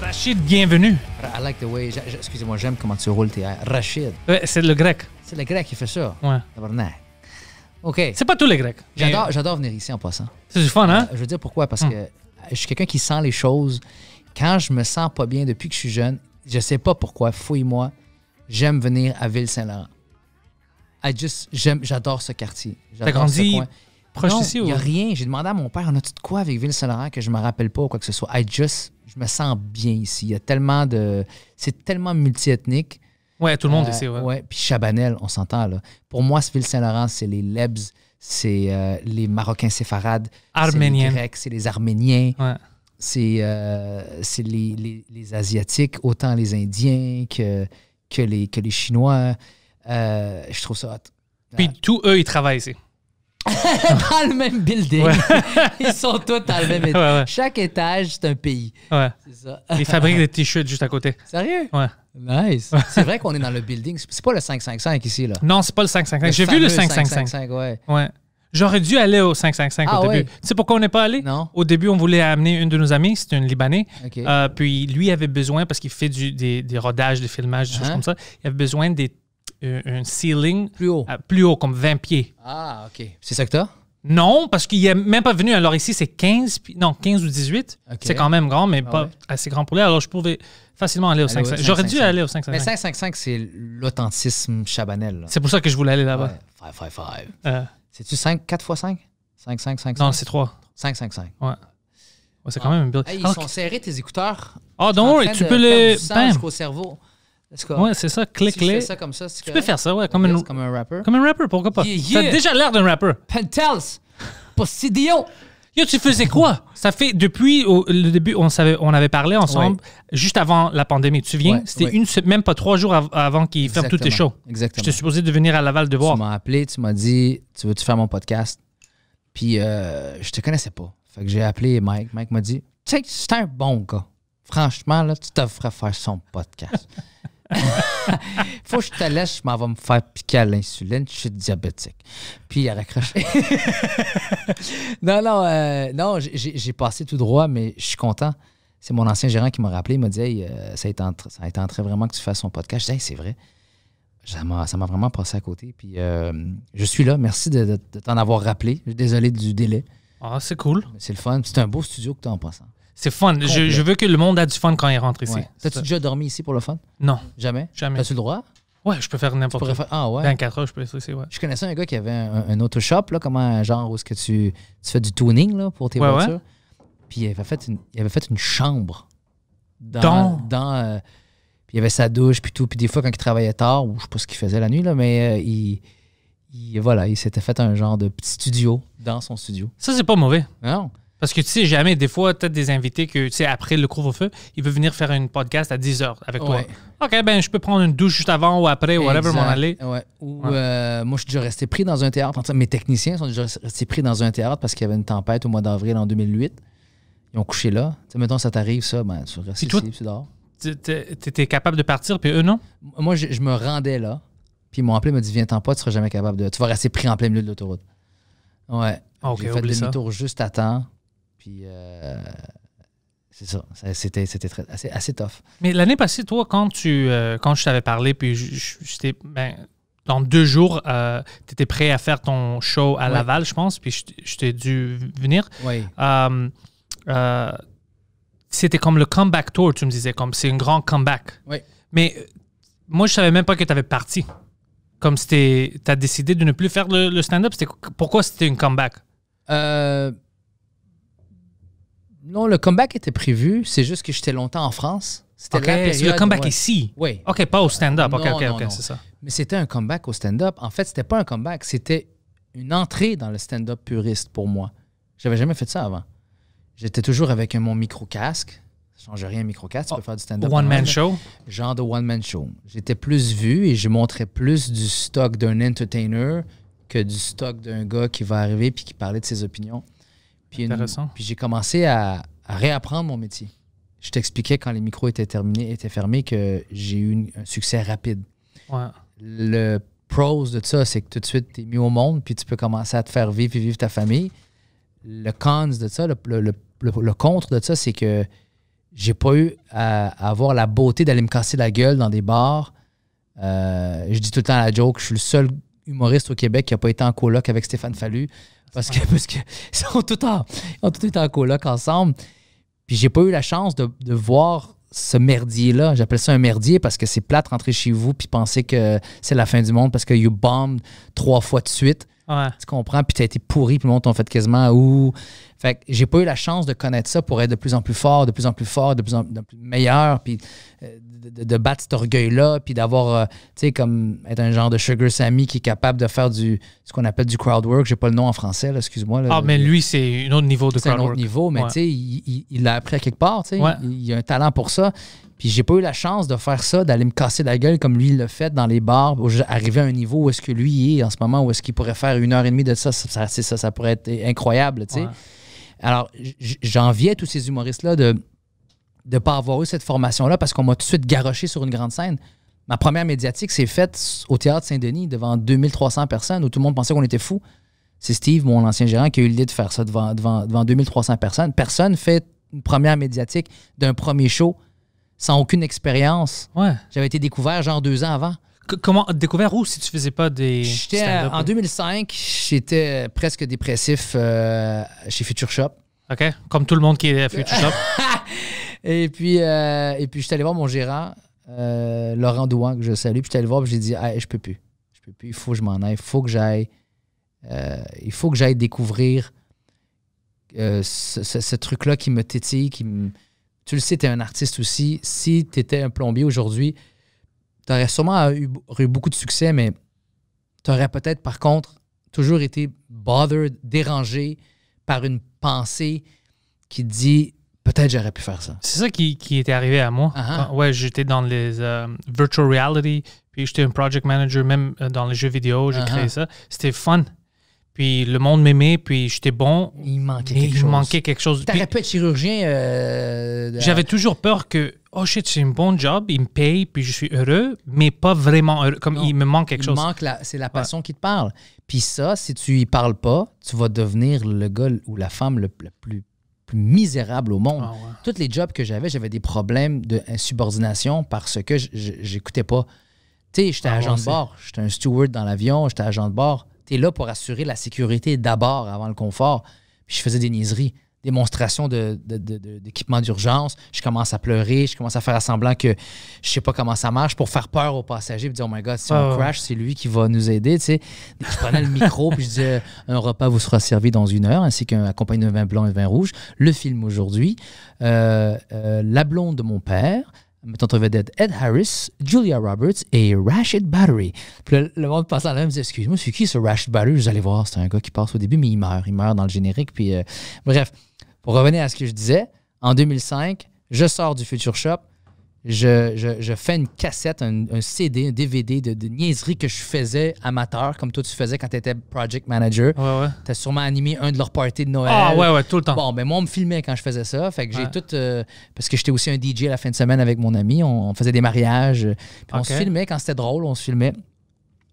Rachid, bienvenue. I like the way. Excusez-moi, j'aime comment tu roules tes Rachid. c'est le grec. C'est le grec qui fait ça. Ouais. non. OK. C'est pas tous les grecs. J'adore, j'adore venir ici en passant. C'est du fun, hein? Euh, je veux dire pourquoi? Parce hmm. que euh, je suis quelqu'un qui sent les choses. Quand je me sens pas bien depuis que je suis jeune, je sais pas pourquoi, fouille-moi, j'aime venir à Ville-Saint-Laurent j'adore ce quartier. T'as grandi proche d'ici ou? Il n'y a rien. J'ai demandé à mon père, on a tout de quoi avec Ville-Saint-Laurent que je ne me rappelle pas ou quoi que ce soit. I just, je me sens bien ici. Il y a tellement de. C'est tellement multiethnique. Ouais, tout le monde euh, ici, ouais. ouais. Puis Chabanel, on s'entend, là. Pour moi, ce Ville-Saint-Laurent, c'est les Lebs, c'est euh, les Marocains séfarades, c'est les Grecs, c'est les Arméniens. Ouais euh, c'est les, les, les, Asiatiques, autant les Indiens que, que, les, que les Chinois. Euh, je trouve ça hot. Puis tous eux, ils travaillent ici. dans le même building. Ils sont tous dans le même étage. Chaque étage, c'est un pays. C'est ça. Ils fabriquent des t-shirts juste à côté. Sérieux? Nice. C'est vrai qu'on est dans le building. C'est pas le 555 ici, là. Non, c'est pas le 555. J'ai vu le 555. J'aurais dû aller au 555 au ah début. Tu sais pourquoi on n'est pas allé? Non. Au début, on voulait amener une de nos amies, c'est une Libanais. Euh, puis lui avait besoin, parce qu'il fait des, rodages, des filmages, des choses uh-huh. comme ça, il avait besoin des un ceiling plus haut, euh, plus haut comme 20 pieds. Ah, OK. C'est ça que t'as? Non, parce qu'il n'est même pas venu. Alors ici, c'est 15, non, 15 ou 18. C'est quand même grand, mais ah pas assez grand pour lui. Alors je pouvais facilement aller au 5-5-5. J'aurais dû aller au 5-5-5. Mais 5-5-5, c'est l'authentisme chabanel. C'est pour ça que je voulais aller là-bas. 5 Euh. C'est-tu 5, 4 x 5? 5, 5, 5, Non, c'est 3. 5, 5, 5. Ouais. c'est quand même un build. ils sont serrés, tes écouteurs. Ah, tu peux les. cerveau ouais, c'est ça, clic comme Si tu peux faire ça, ouais, comme, un, comme un rapper. Comme un rapper, pourquoi pas? T'as déjà l'air d'un rapper. Pentels, Posidio. Yo, tu faisais quoi? Ça fait depuis le début, on, savait, on avait parlé ensemble, juste avant la pandémie. Tu viens C'était même pas trois jours avant qu'ils ferment tous tes shows. Exactement. Je t'ai supposé de venir à Laval de voir. Tu m'as appelé, tu m'as dit, tu veux-tu faire mon podcast? Puis euh, je te connaissais pas. Fait que j'ai appelé Mike. Mike m'a dit, tu sais, c'est un bon gars. Franchement, là, tu devrais faire son podcast. Faut que je te laisse, je m'en vais me faire piquer à l'insuline, je suis diabétique. Puis il a raccroché. non, non, euh, non, j'ai passé tout droit, mais je suis content. C'est mon ancien gérant qui m'a rappelé, il m'a dit hey, euh, ça, a été en train vraiment que tu fasses son podcast. Je dis c'est vrai. Ça m'a vraiment passé à côté. Puis euh, je suis là. Merci de, t'en avoir rappelé. Désolé du délai. Ah, c'est cool. C'est le fun. C'est un beau studio que tu as en passant. C'est fun. Je, veux que le monde a du fun quand il rentre ici. T'as-tu déjà dormi ici pour le fun? Non. Jamais? Jamais. T'as-tu le droit? Ouais, je peux faire n'importe quoi. Ah ouais? 24 heures, je peux essayer, ouais. Je connaissais un gars qui avait un, autoshop, auto shop, là, genre où -ce que tu, fais du tuning là, pour tes voitures. Puis il avait, fait une, il avait fait une chambre dans. dans... Euh, puis il avait sa douche, puis tout. Puis des fois, quand il travaillait tard, ou je sais pas ce qu'il faisait la nuit, mais euh, il. voilà, il s'était fait un genre de petit studio dans son studio. Ça, c'est pas mauvais. Non. Parce que tu sais jamais, des fois, peut-être des invités que, tu sais, après le couvre-feu, ils veulent venir faire une podcast à 10 h avec toi. OK, ben, je peux prendre une douche juste avant ou après, ou whatever, m'en aller. Ouais. Ou, euh, moi, je suis déjà resté pris dans un théâtre. Mes techniciens sont déjà restés pris dans un théâtre parce qu'il y avait une tempête au mois d'avril en 2008. Ils ont couché là. Tu sais, mettons, ça t'arrive, ça, ben, tu restes ici, tu dors. étais capable de partir, puis eux, non? Moi, je, me rendais là. Puis ils m'ont appelé, ils dit, viens-t'en pas, tu seras jamais capable de. Tu vas rester pris en plein milieu de l'autoroute. Ouais. Ah, OK, j'ai fait demi juste à temps. Puis euh, c'est ça, c'était, c'était assez, assez tough. Mais l'année passée, toi, quand, tu, euh, quand je t'avais parlé, puis j'étais ben, dans deux jours, euh, tu étais prêt à faire ton show à Laval, je pense, puis je, t'ai dû venir. Oui. c'était comme le comeback tour, tu me disais, comme c'est un grand comeback. Oui. Mais moi, je savais même pas que tu avais parti. Comme tu as décidé de ne plus faire le, stand-up, c'était, pourquoi c'était un comeback? Non, le comeback était prévu. C'est juste que j'étais longtemps en France. C'était le comeback euh, ici? Oui. OK, pas au stand-up. OK, OK, OK, c'est ça. Mais c'était un comeback au stand-up. En fait, c'était pas un comeback. C'était une entrée dans le stand-up puriste pour moi. J'avais jamais fait ça avant. J'étais toujours avec mon micro-casque. ne change rien micro-casque. Tu peux oh, faire du stand-up. One-man show? Genre de one-man show. J'étais plus vu et je montrais plus du stock d'un entertainer que du stock d'un gars qui va arriver puis qui parlait de ses opinions. Puis, j'ai commencé à, réapprendre mon métier. Je t'expliquais quand les micros étaient terminés, étaient fermés, que j'ai eu un succès rapide. Le pros de ça, c'est que tout de suite, tu es mis au monde, puis tu peux commencer à te faire vivre et vivre ta famille. Le cons de ça, le, contre de ça, c'est que j'ai pas eu à, avoir la beauté d'aller me casser la gueule dans des bars. Euh, je dis tout le temps à la joke, je suis le seul humoriste au Québec qui n'a pas été en coloc avec Stéphane Fallu. Parce que, tout ont tout été en coloc ensemble. Puis j'ai pas eu la chance de, voir ce merdier-là. J'appelle ça un merdier parce que c'est plate rentrer chez vous puis penser que c'est la fin du monde parce que you bombed trois fois de suite. Tu comprends? Puis t'as été pourri, puis le monde t'a fait quasiment où? Fait que j'ai pas eu la chance de connaître ça pour être de plus en plus fort, de plus en plus fort, de plus en, plus meilleur, puis euh, de, de, battre cet orgueil-là, puis d'avoir, euh, tu sais, comme être un genre de Sugar Sammy qui est capable de faire du ce qu'on appelle du crowd work. J'ai pas le nom en français, excuse-moi. Ah, mais lui, c'est un autre niveau de crowd C'est un autre niveau, mais tu sais, il, l'a appris quelque part, tu sais. Il, a un talent pour ça. Puis j'ai pas eu la chance de faire ça, d'aller me casser la gueule comme lui il le fait dans les bars, arriver à un niveau où est-ce que lui est en ce moment, où est-ce qu'il pourrait faire une heure et demie de ça, ça, ça, ça pourrait être incroyable, tu sais. Alors, j'enviais tous ces humoristes-là de ne pas avoir eu cette formation-là parce qu'on m'a tout de suite garoché sur une grande scène. Ma première médiatique s'est faite au Théâtre Saint-Denis devant 2300 personnes où tout le monde pensait qu'on était fou. C'est Steve, mon ancien gérant, qui a eu l'idée de faire ça devant, 2300 personnes. Personne fait une première médiatique d'un premier show sans aucune expérience. J'avais été découvert genre deux ans avant. Comment découvert où si tu faisais pas des En 2005, j'étais euh, presque dépressif euh, chez Future Shop. OK, comme tout le monde qui est à Future Shop. et puis, euh, puis je suis allé voir mon gérant, Laurent Douan, que je salue. Puis je suis allé voir, puis j'ai dit, je peux plus. Je peux plus, il faut que je m'en aille, il faut que j'aille. il faut que j'aille découvrir ce, truc-là qui me tétille, Tu le sais, tu es un artiste aussi. Si tu étais un plombier aujourd'hui, tu aurais sûrement eu, eu, beaucoup de succès, mais tu aurais peut-être, par contre, toujours été bothered, dérangé par une pensée qui dit peut-être j'aurais pu faire ça. C'est ça qui, qui, était arrivé à moi. Uh-huh. Ah, ouais, j'étais dans les euh, virtual reality, puis j'étais un project manager même euh, dans les jeux vidéo, j'ai uh-huh. créé ça. C'était fun. Puis le monde m'aimait, puis j'étais bon. Il manquait quelque chose. manquait quelque chose. T'aurais chirurgien. Euh, J'avais toujours peur que oh shit, c'est un bon job, il me paye, puis je suis heureux, mais pas vraiment heureux. Comme il me manque quelque il chose. Manque c'est la passion qui te parle. Puis ça, si tu y parles pas, tu vas devenir le gars ou la femme le, plus, misérable au monde. Tous ah Toutes les jobs que j'avais, j'avais des problèmes de parce que j'écoutais pas. Tu sais, j'étais ah agent de bord, j'étais un steward dans l'avion, j'étais agent de bord. Tu es là pour assurer la sécurité d'abord avant le confort. Puis je faisais des niaiseries démonstration d'équipement de, de, d'urgence. Je commence à pleurer, je commence à faire semblant que je sais pas comment ça marche pour faire peur aux passagers et dire Oh my god, si on ah, crash, c'est lui qui va nous aider. Tu sais. Je prenais le micro puis je disais Un repas vous sera servi dans une heure, ainsi qu'un accompagnement de vin blanc et vin rouge. Le film aujourd'hui, euh, euh, La blonde de mon père, mettons en vedette Ed Harris, Julia Roberts et Rashid Battery. Puis le, le monde passe à la même, excuse-moi, c'est qui ce Rashid Battery? Vous allez voir, c'est un gars qui passe au début, mais il meurt. Il meurt dans le générique. Puis euh, bref, pour revenir à ce que je disais, en 2005, je sors du Future Shop, je, fais une cassette, un, CD, un DVD de, niaiserie niaiseries que je faisais amateur, comme toi tu faisais quand tu étais project manager. Ouais, ouais. Tu as sûrement animé un de leurs parties de Noël. Ah ouais, ouais, tout le temps. Bon, mais ben, moi, on me filmait quand je faisais ça. Fait que j'ai tout. Euh, parce que j'étais aussi un DJ la fin de semaine avec mon ami. On, faisait des mariages. on se filmait quand c'était drôle, on se filmait.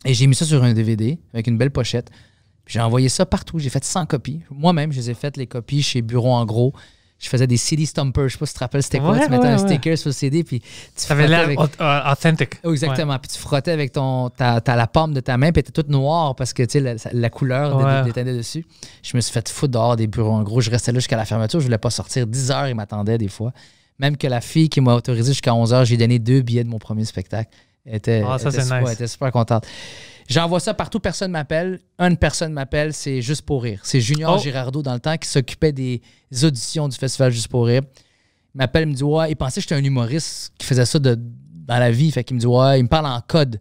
Et j'ai mis ça sur un DVD avec une belle pochette. J'ai envoyé ça partout. J'ai fait 100 copies. Moi-même, je les ai faites, les copies chez Bureau en gros. Je faisais des CD stompers Je sais pas si tu te rappelles, c'était quoi? tu mettais un sticker sur le CD, puis tu Ça avait l'air avec... Euh, authentique. Oh, exactement. Puis tu frottais avec ton, la pomme de ta main, puis était toute noire parce que la, couleur détendait dessus. Je me suis fait foutre dehors des bureaux. En gros, je restais là jusqu'à la fermeture. Je voulais pas sortir. 10 heures, ils m'attendaient des fois. Même que la fille qui m'a autorisé jusqu'à 11 heures, j'ai donné deux billets de mon premier spectacle. Ah, ça, elle était super contente. J'envoie ça partout, personne m'appelle. Une personne m'appelle, c'est Juste pour rire. C'est Junior oh. dans le temps qui s'occupait des auditions du festival Juste pour rire. Il m'appelle, il me dit Ouais, il pensait que j'étais un humoriste qui faisait ça dans la vie. Fait qu'il me dit Ouais, il me parle en code.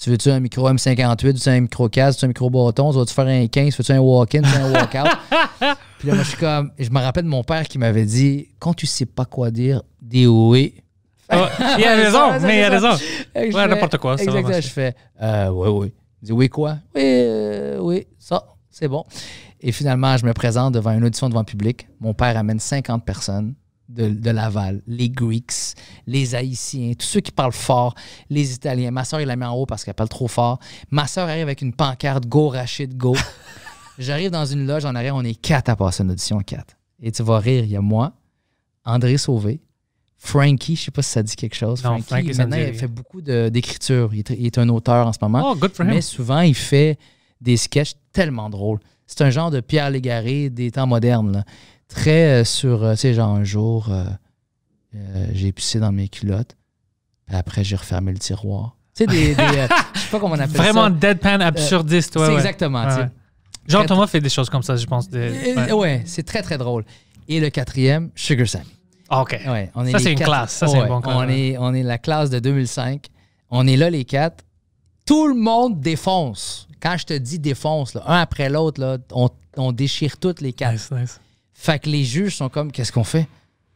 Tu veux-tu un micro M58, veux-tu un micro casque, veux-tu un micro bâton, tu veux tu faire un 15, tu veux-tu un walk-in, veux un walk-out? Puis là, moi, je suis comme, je me rappelle de mon père qui m'avait dit, quand tu sais pas quoi dire, dis oui. Ah, il a raison, mais il a raison. Ouais, n'importe quoi. exactement, je fais, euh, ouais, ouais. » Je dis oui, quoi? Oui, euh, oui, ça, c'est bon. Et finalement, je me présente devant une audition devant public. Mon père amène 50 personnes de, de Laval, les Greeks, les Haïtiens, tous ceux qui parlent fort, les Italiens. Ma soeur, il la met en haut parce qu'elle parle trop fort. Ma soeur arrive avec une pancarte Go Rachid, go. J'arrive dans une loge en arrière, on est quatre à passer une audition, quatre. Et tu vas rire, il y a moi, André Sauvé, Frankie, je sais pas si ça dit quelque chose. Non, Frankie, maintenant, il fait beaucoup d'écriture. Il, est un auteur en ce moment. Oh, good for him. Mais souvent, il fait des sketchs tellement drôles. C'est un genre de Pierre Légaré des temps modernes. Très euh, sur, euh, tu sais, genre un jour, euh, j'ai pissé dans mes culottes. après, j'ai refermé le tiroir. Tu sais, des. je sais pas comment on appelle Vraiment ça. Vraiment deadpan absurdiste, ouais. C'est exactement, Genre thomas fait des choses comme ça, je pense. Oui, c'est très, très drôle. Et le quatrième, Sugar Sammy. Ah, OK. on est ça, c'est une classe. Ça, c'est on, est, on est la classe de 2005. On est là, les quatre. Tout le monde défonce. Quand je te dis défonce, là, un après l'autre, on, on, déchire toutes les quatre. Fait que les juges sont comme, qu'est-ce qu'on fait?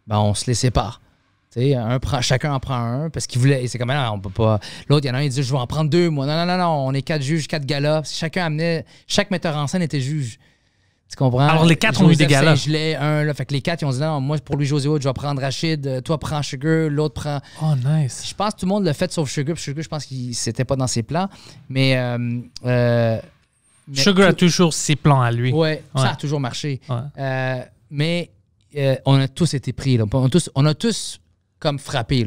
Ben, on se les sépare. Un chacun en prend un parce qu'il voulait. C'est comme, non, ah, on peut pas. L'autre, il y en a un, qui dit, je vais en prendre deux, moi. Non, non, non, non, on est quatre juges, quatre galops. Chacun amenait. Chaque metteur en scène était juge. Tu comprends? Alors, les quatre ont eu des galas. l'ai un, Fait que les quatre, ils ont dit non, moi, pour lui, José Wood, je vais prendre Rachid, euh, toi, prends Sugar, l'autre prend. Oh, nice. Je pense que tout le monde l'a fait sauf Sugar, Sugar, je pense qu'il c'était pas dans ses plans. Mais. Euh, euh, Sugar a toujours ses plans à lui. Oui, ça a toujours marché. mais on a tous été pris, là. On, a tous, on a tous comme frappé,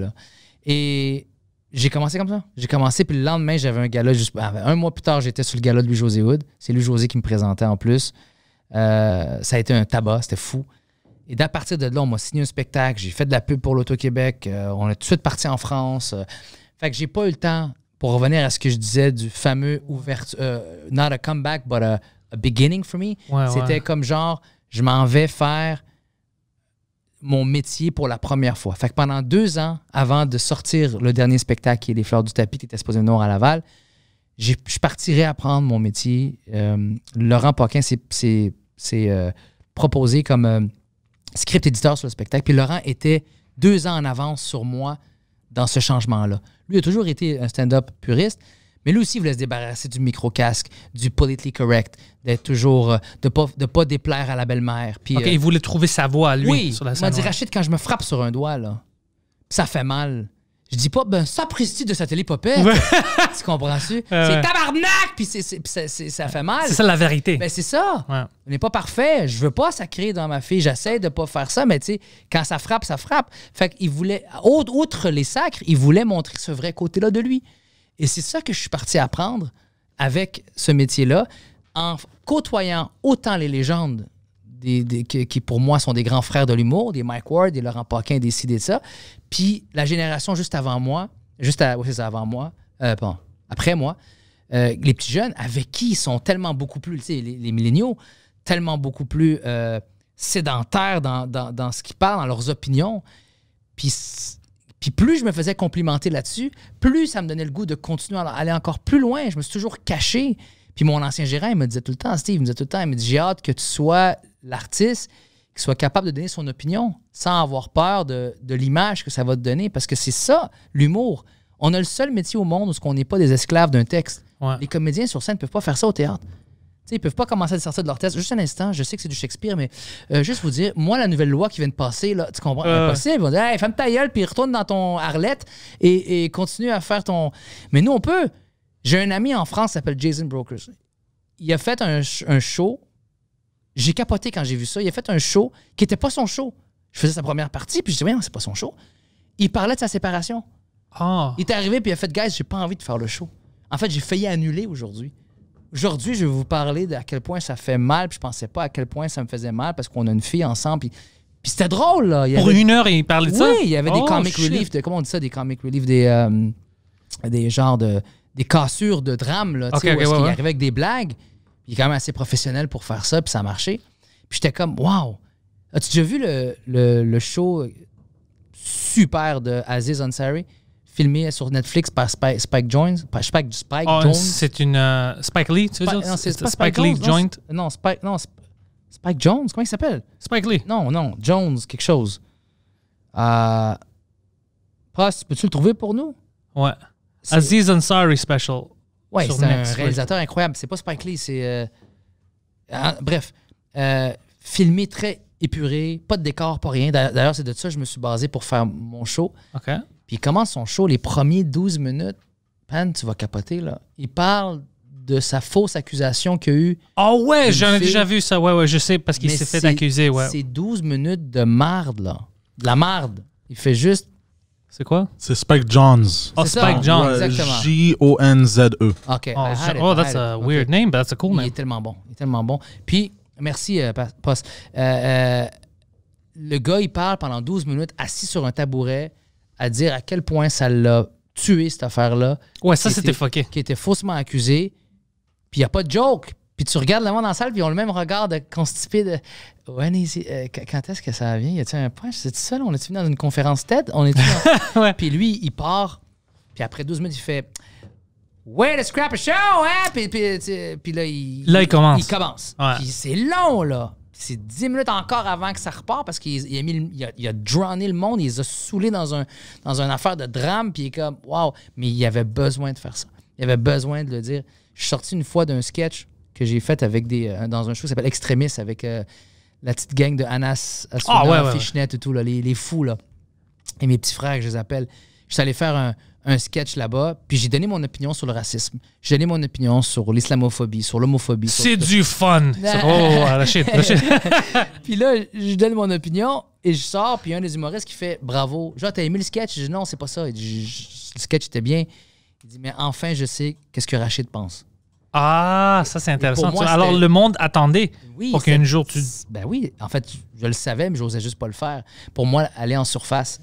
Et j'ai commencé comme ça. J'ai commencé, puis le lendemain, j'avais un gala. Ben, un mois plus tard, j'étais sur le gala de lui josé Wood. C'est lui josé qui me présentait en plus. Euh, ça a été un tabac, c'était fou. Et d'à partir de là, on m'a signé un spectacle, j'ai fait de la pub pour l'Auto-Québec, euh, on est tout de suite parti en France. Euh. fait que j'ai pas eu le temps pour revenir à ce que je disais du fameux ouverture, not a comeback, but a, beginning for me. C'était comme genre, je m'en vais faire mon métier pour la première fois. Fait que pendant deux ans, avant de sortir le dernier spectacle qui est Les Fleurs du Tapis, qui était exposé noir à Laval, je suis apprendre mon métier. Laurent Poquin c'est c'est euh, proposé comme euh, script éditeur sur le spectacle. Puis Laurent était deux ans en avance sur moi dans ce changement-là. Lui a toujours été un stand-up puriste, mais lui aussi il voulait se débarrasser du micro-casque, du politically correct, d'être toujours, euh, de pas, de pas déplaire à la belle-mère. Puis, il voulait trouver sa voix lui oui, sur la scène. Il m'a dit Rachid, quand je me frappe sur un doigt, ça fait mal. Je dis pas, ben, ça sapristi de sa télépopette. tu comprends-tu? c'est tabarnak! Puis ça fait mal. C'est ça la vérité. Ben, c'est ça. On n'est pas parfait. Je veux pas sacrer dans ma fille. J'essaie de pas faire ça, mais tu sais, quand ça frappe, ça frappe. Fait qu'il voulait, outre les sacres, il voulait montrer ce vrai côté-là de lui. Et c'est ça que je suis parti apprendre avec ce métier-là, en côtoyant autant les légendes qui, pour moi sont des grands frères de l'humour, des Mike Ward, des Laurent Paquin, des ci, ça. Puis la génération juste avant moi, juste avant moi, bon, euh, après moi, euh, les petits jeunes, avec qui ils sont tellement beaucoup plus, tu sais, les, milléniaux, tellement beaucoup plus euh, sédentaires dans, dans, ce qu'ils parlent, dans leurs opinions. Puis, puis plus je me faisais complimenter là-dessus, plus ça me donnait le goût de continuer à aller encore plus loin. Je me suis toujours caché. Puis mon ancien gérant, il me disait tout le temps, Steve, il me disait tout le temps, il me dit, j'ai hâte que tu sois l'artiste qui soit capable de donner son opinion sans avoir peur de, l'image que ça va te donner. Parce que c'est ça, l'humour. On a le seul métier au monde où on n'est pas des esclaves d'un texte. Les comédiens sur scène ne peuvent pas faire ça au théâtre. ils ils peuvent pas commencer à sortir de leur texte Juste un instant, je sais que c'est du Shakespeare, mais euh, juste vous dire, moi, la nouvelle loi qui vient de passer, là, tu comprends? C'est euh. Impossible. Ils vont dire, hey, ta gueule, puis retourne dans ton Arlette et, continue à faire ton. Mais nous, on peut. J'ai un ami en France qui s'appelle Jason Brokers. Il a fait un, un show j'ai capoté quand j'ai vu ça. Il a fait un show qui n'était pas son show. Je faisais sa première partie, puis je dis, ce c'est pas son show. Il parlait de sa séparation. Ah. Il est arrivé, puis il a fait, guys, j'ai pas envie de faire le show. En fait, j'ai failli annuler aujourd'hui. Aujourd'hui, je vais vous parler de à quel point ça fait mal, puis je pensais pas à quel point ça me faisait mal parce qu'on a une fille ensemble, puis. c'était drôle, là. Pour une heure, il parlait de ça? Oui, il y avait des oh, comic relief, comment on dit ça, des comic relief, des, euh, des genres de. des cassures de drame, là, tu sais, il arrivait avec des blagues. Il est quand même assez professionnel pour faire ça, puis ça a marché. Puis j'étais comme, wow! As-tu déjà vu le, le, le, show super de Aziz Ansari, filmé sur Netflix par Spike, Spike Jones? Spike, Spike ah, Jones? C'est une. Euh, Spike Lee, tu veux Spike, Non, c'est Spike, Spike Lee Joint. Non, Spike, non, Spike Jones, comment il s'appelle? Spike Lee. Non, non, Jones, quelque chose. Euh, Prost, peux-tu le trouver pour nous? Ouais. Aziz Ansari Special. Oui, c'est un réalisateur incroyable. C'est pas Spike Lee, c'est. Euh, hein, bref, euh, filmé très épuré, pas de décor, pas rien. D'ailleurs, c'est de ça que je me suis basé pour faire mon show. Puis il commence son show, les premiers 12 minutes. Pan, tu vas capoter, là. Il parle de sa fausse accusation qu'il a eu. Ah oh ouais, j'en ai déjà vu ça. Ouais, ouais, je sais, parce qu'il s'est fait accuser. Ouais. C'est 12 minutes de marde, là. De la marde. Il fait juste c'est quoi? C'est Spike Johns. Ah, e. Oh, Spike Johns. J-O-N-Z-E. OK. Oh, that's a weird name, but that's a cool name. Il est tellement bon. Il est tellement bon. Puis, merci, euh, Post. Euh, euh, le gars, il parle pendant 12 minutes, assis sur un tabouret, à dire à quel point ça l'a tué, cette affaire-là. Ouais, ça, c'était fucké. Qui était faussement accusé. Puis, il n'y a pas de joke. Puis tu regardes le monde en salle, puis ils ont le même regard de constipé de When euh, quand est-ce que ça vient Y a t un point C'est ça seul On est-tu dans une conférence TED On est Puis lui, il part, puis après 12 minutes, il fait Ouais, le scrap show, hein puis, puis, là, il, là, il commence. commence. Puis c'est long, là. C'est 10 minutes encore avant que ça repart parce qu'il il a, le monde, il les a saoulés dans, un, dans une affaire de drame, puis il est comme, waouh, mais il avait besoin de faire ça. Il avait besoin de le dire. Je suis sorti une fois d'un sketch que j'ai faite avec des, euh, dans un show qui s'appelle Extremis avec euh, la petite gang de Anas, Asuna, ah, et tout, là, les, les, fous. là. Et mes petits frères, que je les appelle. Je suis allé faire un, un sketch là-bas, puis j'ai donné mon opinion sur le racisme. J'ai donné mon opinion sur l'islamophobie, sur l'homophobie. C'est du fun! oh, oh, oh la puis là, je donne mon opinion et je sors, puis un des humoristes qui fait bravo. Genre, t'as aimé le sketch? Je dis non, c'est pas ça. le sketch était bien. Il dit, mais enfin, je sais qu'est-ce que Rachid pense. Ah, ça c'est intéressant. Alors le monde attendait oui, pour qu'un jour tu. Ben oui, en fait, je le savais, mais j'osais juste pas le faire. Pour moi, aller en surface,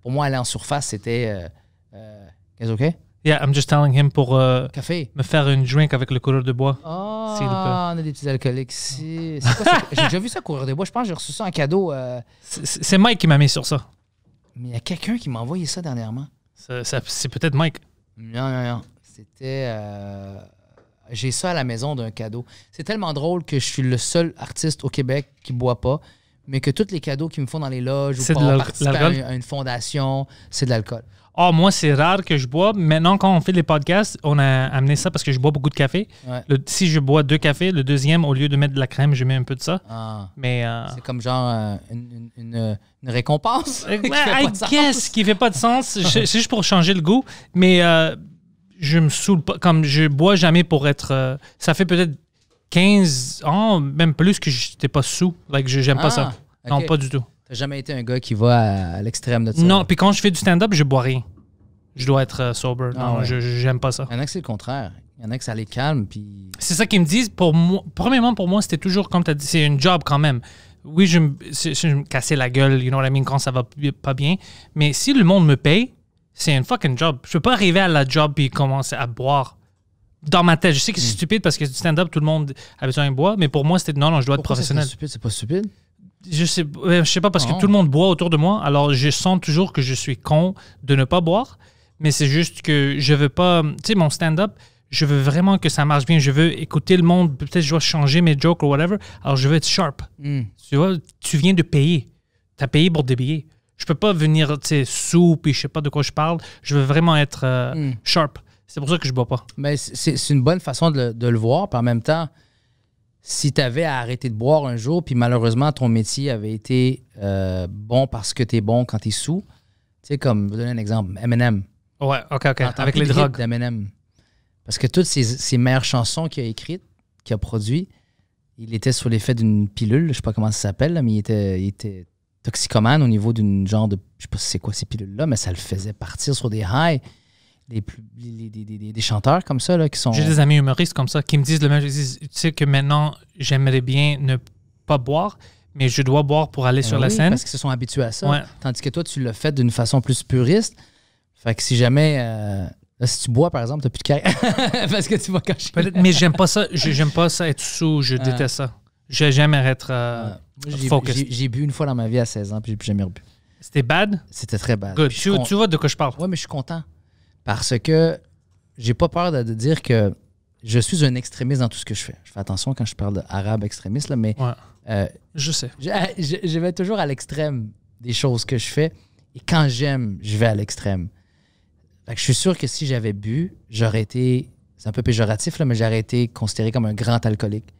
pour moi, aller en surface, c'était. Euh, OK? Euh, yeah, I'm just telling him pour euh, Café. me faire une drink avec le coureur de bois. Ah, oh, on a des petits alcooliques ici. J'ai déjà vu ça, coureur de bois. Je pense que j'ai reçu ça en cadeau. Euh. C'est Mike qui m'a mis sur ça. Mais il y a quelqu'un qui m'a envoyé ça dernièrement. C'est peut-être Mike. Non, non, non. C'était. J'ai ça à la maison d'un cadeau. C'est tellement drôle que je suis le seul artiste au Québec qui ne boit pas, mais que tous les cadeaux qu'ils me font dans les loges ou pour participer à une, fondation, c'est de l'alcool. Ah, moi, c'est rare que je bois. Maintenant, quand on fait les podcasts, on a amené ça parce que je bois beaucoup de café. si je bois deux cafés, le deuxième, au lieu de mettre de la crème, je mets un peu de ça. Ah. Mais euh, C'est comme genre euh, une, une, euh, récompense. quest qui qui fait pas de sens. c'est juste pour changer le goût. Mais je me saoule pas. Comme je bois jamais pour être. Euh, ça fait peut-être 15 ans, même plus, que j'étais pas sous. Like, j'aime pas ça. Ah, non, pas du tout. T'as jamais été un gars qui va à, l'extrême de ça? Non, puis quand je fais du stand-up, je bois rien. Je dois être euh, sober. Ah, non, je j'aime pas ça. Il y en a que c'est le contraire. Il y en a que ça les calme. Puis... C'est ça qu'ils me disent. Pour moi, premièrement, pour moi, c'était toujours, comme tu as dit, c'est une job quand même. Oui, je me, cassais la gueule, you know what I mean, quand ça va pas bien. Mais si le monde me paye, c'est un fucking job. Je peux pas arriver à la job puis commencer à boire. Dans ma tête, je sais que c'est hmm. stupide parce que du stand-up, tout le monde a besoin de boire, mais pour moi, c'était non, non, je dois être professionnel. C'est stupide, c'est pas stupide. Je sais, je sais pas parce que oh. tout le monde boit autour de moi, alors je sens toujours que je suis con de ne pas boire, mais c'est juste que je veux pas. Tu sais, mon stand-up, je veux vraiment que ça marche bien. Je veux écouter le monde. Peut-être je dois changer mes jokes ou whatever. Alors je veux être sharp. Hmm. Tu vois, tu viens de payer. Tu as payé pour des billets. Je peux pas venir, sous, puis je sais pas de quoi je parle. Je veux vraiment être euh, hmm. sharp. C'est pour ça que je bois pas. Mais ben, c'est une bonne façon de le, voir, puis en même temps, si tu avais à arrêter de boire un jour, puis malheureusement, ton métier avait été euh, bon parce que tu es bon quand tu es sous, tu sais, comme, je vais donner un exemple, Eminem. Ouais, ok, ok, avec les drogues. Parce que toutes ces meilleures chansons qu'il a écrites, qu'il a produites, il était sous l'effet d'une pilule, je sais pas comment ça s'appelle, mais il était, il était toxicomane au niveau d'une genre de. Je sais pas c'est quoi ces pilules-là, mais ça le faisait partir sur des highs. Des, des, chanteurs comme ça là, qui sont. J'ai des amis humoristes comme ça qui me disent le même. je dis tu sais que maintenant, j'aimerais bien ne pas boire, mais je dois boire pour aller ben sur la scène. Parce qu'ils se sont habitués à ça. Tandis que toi, tu le fais d'une façon plus puriste. Fait que si jamais. Euh, si tu bois, par exemple, t'as plus de carrière. parce que tu vas cacher. mais j'aime pas ça. J'aime pas ça être sous. Je ah. déteste ça. J'aime être. Euh, ah. J'ai bu une fois dans ma vie à 16 ans, puis j'ai jamais rebu. C'était bad? C'était très bad. Tu, vois de quoi je parle? Oui, mais je suis content. Parce que j'ai pas peur de, dire que je suis un extrémiste dans tout ce que je fais. Je fais attention quand je parle d'arabe extrémiste, là, mais. Euh, je sais. Ah, je, vais toujours à l'extrême des choses que je fais. Et quand j'aime, je vais à l'extrême. je suis sûr que si j'avais bu, j'aurais été. C'est un peu péjoratif, mais j'aurais été considéré comme un grand alcoolique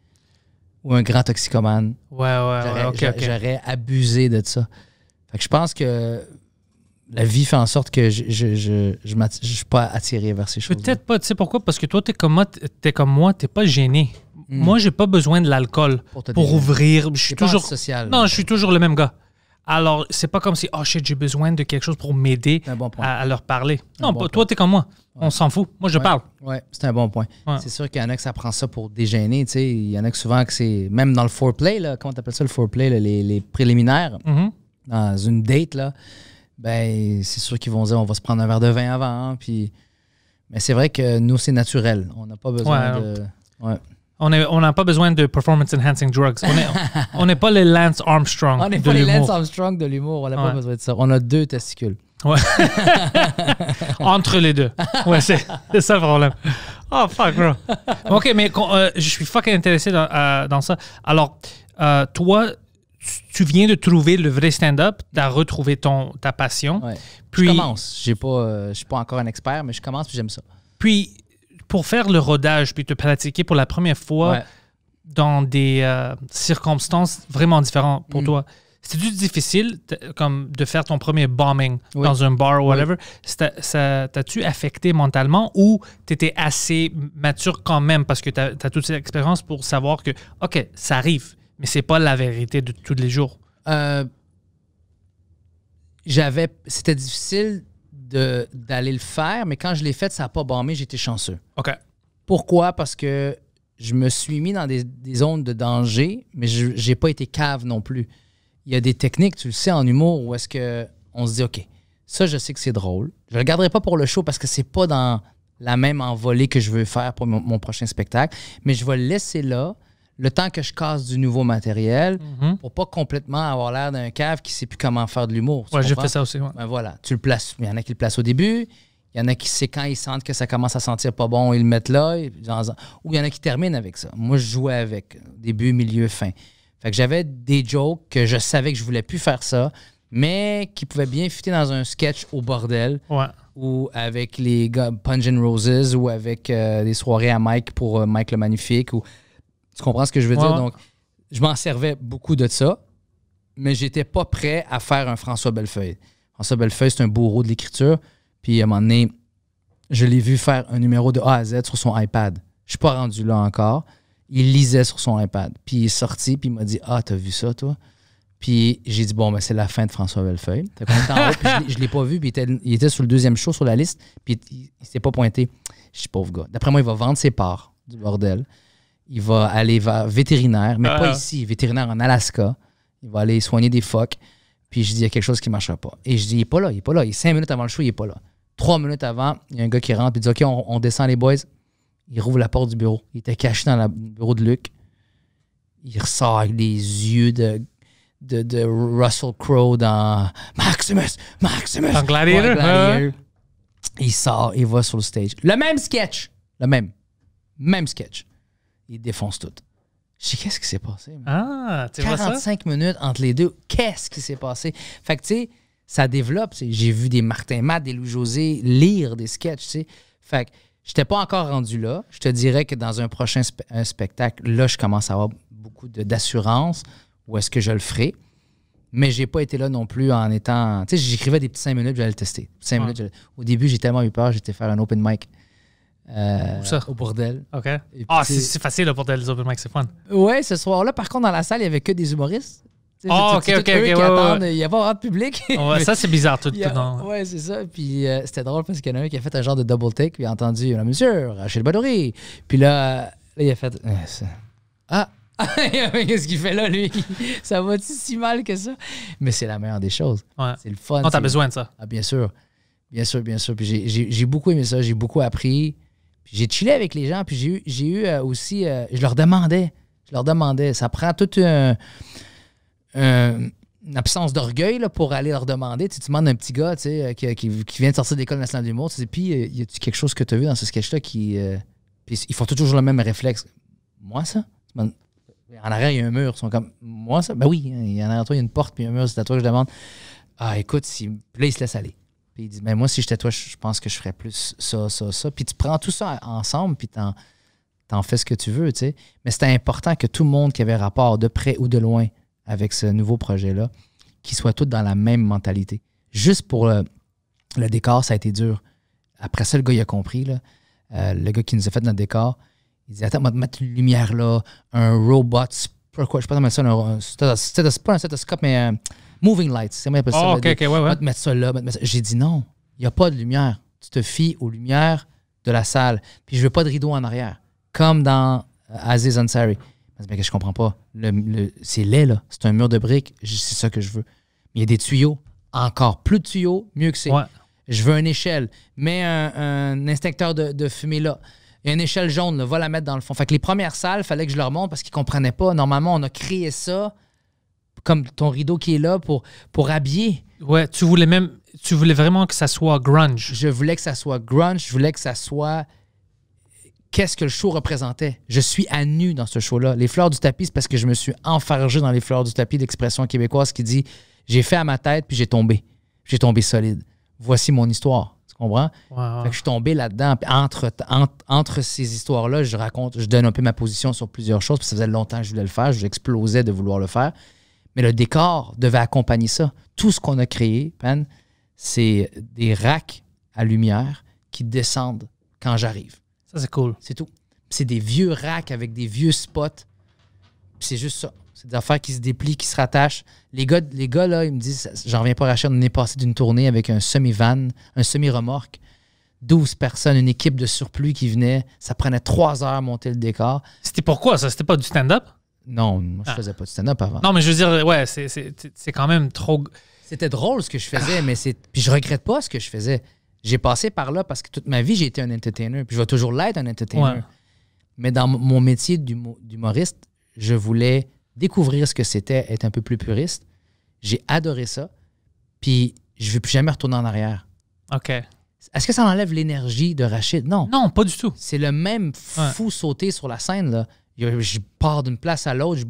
ou un grand toxicomane. Ouais, ouais, J'aurais abusé de ça. Fait que je pense que la vie fait en sorte que je je, suis pas attiré vers ces choses. Peut-être pas, tu sais pourquoi? Parce que toi, tu es comme moi, t'es comme moi, t'es pas gêné. Hmm. Moi, j'ai pas besoin de l'alcool pour, pour ouvrir. Je suis toujours social. Non, je suis toujours le même gars. Alors, c'est pas comme si, oh shit, j'ai besoin de quelque chose pour m'aider à, leur parler. non, toi, toi, t'es comme moi. On s'en fout. Moi, je parle. Oui, c'est un bon point. C'est sûr qu'il y en a qui ça prend ça pour déjeuner. Il y en a souvent que c'est. Même dans le foreplay, là, comment appelles ça le foreplay, les, préliminaires, mm-hmm. dans une date, là, ben, c'est sûr qu'ils vont dire on va se prendre un verre de vin avant. puis... Mais c'est vrai que nous, c'est naturel. On n'a pas besoin de. On n'a pas besoin de performance enhancing drugs. On n'est pas les Lance Armstrong. On n'est pas les Lance Armstrong de l'humour. On n'a pas besoin de ça. On a deux testicules. Ouais. Entre les deux. Ouais, c'est ça le problème. Oh, fuck, bro. OK, mais euh, je suis fucking intéressé dans, euh, ça. Alors, euh, toi, tu viens de trouver le vrai stand-up, d'avoir as retrouvé ton, ta passion. Puis, je commence. Je ne suis pas encore un expert, mais je commence et j'aime ça. Puis, pour faire le rodage puis te pratiquer pour la première fois dans des euh, circonstances vraiment différentes pour mm. toi, c'était difficile comme de faire ton premier bombing dans un bar ou whatever. Ça T'as-tu affecté mentalement ou t'étais assez mature quand même parce que tu as, toute cette expérience pour savoir que, OK, ça arrive, mais c'est pas la vérité de tous les jours? Euh, j'avais. C'était difficile d'aller le faire, mais quand je l'ai fait, ça n'a pas bombé, j'étais chanceux. OK. Pourquoi? Parce que je me suis mis dans des, zones de danger, mais je n'ai pas été cave non plus. Il y a des techniques, tu le sais, en humour, où est-ce que on se dit, OK, ça, je sais que c'est drôle. Je ne le garderai pas pour le show parce que c'est pas dans la même envolée que je veux faire pour mon prochain spectacle, mais je vais le laisser là le temps que je casse du nouveau matériel mhm. pour pas complètement avoir l'air d'un cave qui sait plus comment faire de l'humour. Ouais, j'ai fait ça aussi. Ouais. Ben voilà, tu le places. Il y en a qui le placent au début. Il y en a qui, c'est quand ils sentent que ça commence à sentir pas bon, ils le mettent là. ou il y en a qui terminent avec ça. Moi, je jouais avec début, milieu, fin. Fait que j'avais des jokes que je savais que je voulais plus faire ça, mais qui pouvaient bien fitter dans un sketch au bordel. Ou avec les gars Roses, ou avec euh, des soirées à Mike pour euh, Mike le Magnifique, ou tu comprends ce que je veux dire? Donc, je m'en servais beaucoup de ça, mais j'étais pas prêt à faire un François Bellefeuille. François Bellefeuille, c'est un bourreau de l'écriture. Puis à un moment donné, je l'ai vu faire un numéro de A à Z sur son iPad. Je suis pas rendu là encore. Il lisait sur son iPad. Puis il est sorti, puis il m'a dit Ah, t'as vu ça, toi? Puis j'ai dit, bon, ben, c'est la fin de François Bellefeuille. je ne l'ai pas vu, puis il était, il était, sur le deuxième show sur la liste, puis il, ne s'est pas pointé. Je suis pauvre gars. D'après moi, il va vendre ses parts du bordel il va aller va vétérinaire, mais pas ah, ah. ici, vétérinaire en Alaska. Il va aller soigner des phoques. Puis je dis, il y a quelque chose qui ne marchera pas. Et je dis, il n'est pas là, il n'est pas là. Il est cinq minutes avant le show, il n'est pas là. Trois minutes avant, il y a un gars qui rentre et dit, OK, on, descend les boys. Il rouvre la porte du bureau. Il était caché dans le bureau de Luc. Il ressort avec les yeux de, de, Russell Crowe dans Maximus, Maximus. Dans hein? Gladiator. Il sort, il va sur le stage. Le même sketch. Le même. Même sketch il défonce tout. Je dis, qu'est-ce qui s'est passé. 45 ah, minutes entre les deux. Qu'est-ce qui s'est passé? Fait que, tu sais, ça développe. J'ai vu des Martin Matt, des Louis-José lire des sketchs, tu sais. Fait que, j'étais pas encore rendu là. Je te dirais que dans un prochain spectacle, là, je commence à avoir beaucoup d'assurance. Où est-ce que je le ferai? mais j'ai pas été là non plus en étant. Tu sais, j'écrivais des petites 5 minutes, j'allais le tester. Au début, j'ai tellement eu peur, j'étais faire un open mic. Euh, au bordel. OK. Ah, c'est facile le bordel des open mic, c'est fun. Ouais, ce soir-là, par contre, dans la salle, il n'y avait que des humoristes. Ah, ok, ok, ok. Il y avait de public. ça, c'est bizarre tout, le temps. Ouais, c'est ça. Puis euh, c'était drôle parce qu'il y en a un qui a fait un genre de double take, puis il a entendu la mesure, Rachel Badouri. Puis là, il a fait. Euh, ah! Qu'est-ce qu'il fait là, lui? ça va-tu si mal que ça? Mais c'est la meilleure des choses. C'est le fun. Tu t'as besoin de ça. Ah, bien sûr. Bien sûr, bien sûr. Puis j'ai beaucoup aimé ça. J'ai beaucoup appris j'ai chillé avec les gens, puis j'ai eu, euh, aussi, euh, je leur demandais, je leur demandais, ça prend toute un, une absence d'orgueil pour aller leur demander. Tu, te demandes un petit gars euh, qui, vient de sortir de l'École nationale d'humour, tu sais, puis y a quelque chose que tu as vu dans ce sketch-là qui. puis ils font toujours le même réflexe. Moi, ça? En arrière, il y a un mur. Ils sont comme, moi, ça? Ben oui, en arrière, toi, il y a une porte, puis un mur, c'est à toi que je demande. Ah, écoute, si, là, ils se laissent aller. Puis il dit, mais ben, moi, si j'étais toi, je pense que je ferais plus ça, ça, ça. Puis tu prends tout ça ensemble, puis t'en, en fais ce que tu veux, tu sais. Mais c'était important que tout le monde qui avait rapport, de près ou de loin, avec ce nouveau projet-là, qu'ils soient tous dans la même mentalité. Juste pour le, décor, ça a été dur. Après ça, le gars, il a compris, là. Euh, le gars qui nous a fait notre décor, il dit Attends, moi va mettre une lumière là, un robot, pourquoi je sais pas comment ça, c'est pas un stéthoscope, mais euh, Moving lights, c'est ça? mettre ça là, J'ai dit non, il n'y a pas de lumière. Tu te fies aux lumières de la salle. Puis je veux pas de rideau en arrière, comme dans euh, Aziz Ansari. Mais ben, que je comprends pas. c'est laid, là. C'est un mur de briques. C'est ça que je veux. Il y a des tuyaux. Encore plus de tuyaux, mieux que c'est. Je veux une échelle. Mets un, un instincteur de, fumée là. Il y a une échelle jaune, va la mettre dans le fond. Fait que les premières salles, fallait que je leur montre parce qu'ils comprenaient pas. Normalement, on a créé ça comme ton rideau qui est là pour, pour habiller. Ouais, tu voulais même, tu voulais vraiment que ça soit grunge. Je voulais que ça soit grunge, je voulais que ça soit qu'est-ce que le show représentait. Je suis à nu dans ce show-là. Les fleurs du tapis, c'est parce que je me suis enfargé dans les fleurs du tapis, d'expression québécoise qui dit j'ai fait à ma tête puis j'ai tombé. J'ai tombé solide. Voici mon histoire. Tu comprends? je suis tombé là-dedans. Entre, entre, ces histoires-là, je raconte, je donne un peu ma position sur plusieurs choses. Puis ça faisait longtemps que je voulais le faire. J'explosais de vouloir le faire mais le décor devait accompagner ça. Tout ce qu'on a créé, ben, c'est des racks à lumière qui descendent quand j'arrive. Ça, c'est cool. C'est tout. C'est des vieux racks avec des vieux spots. C'est juste ça. C'est des affaires qui se déplient, qui se rattachent. Les gars, les gars là, ils me disent J'en reviens pas, Rachel, on est passé d'une tournée avec un semi-van, un semi-remorque, 12 personnes, une équipe de surplus qui venait. Ça prenait trois heures à monter le décor. C'était pourquoi ça C'était pas du stand-up non, je ah. faisais pas de stand-up avant. Non, mais je veux dire, ouais, c'est- quand même trop. C'était drôle ce que je faisais, mais c'est. Puis je regrette pas ce que je faisais. J'ai passé par là parce que toute ma vie, j'ai été un entertainer. Puis je vais toujours l'être un entertainer. Mais dans mon métier d'humoriste, je voulais découvrir ce que c'était, être un peu plus puriste. J'ai adoré ça. Puis je ne vais plus jamais retourner en arrière. OK. Est-ce que ça enlève l'énergie de Rachid? Non. Non, pas du tout. C'est le même fou sauté sur la scène. Là. Je pars d'une place à l'autre.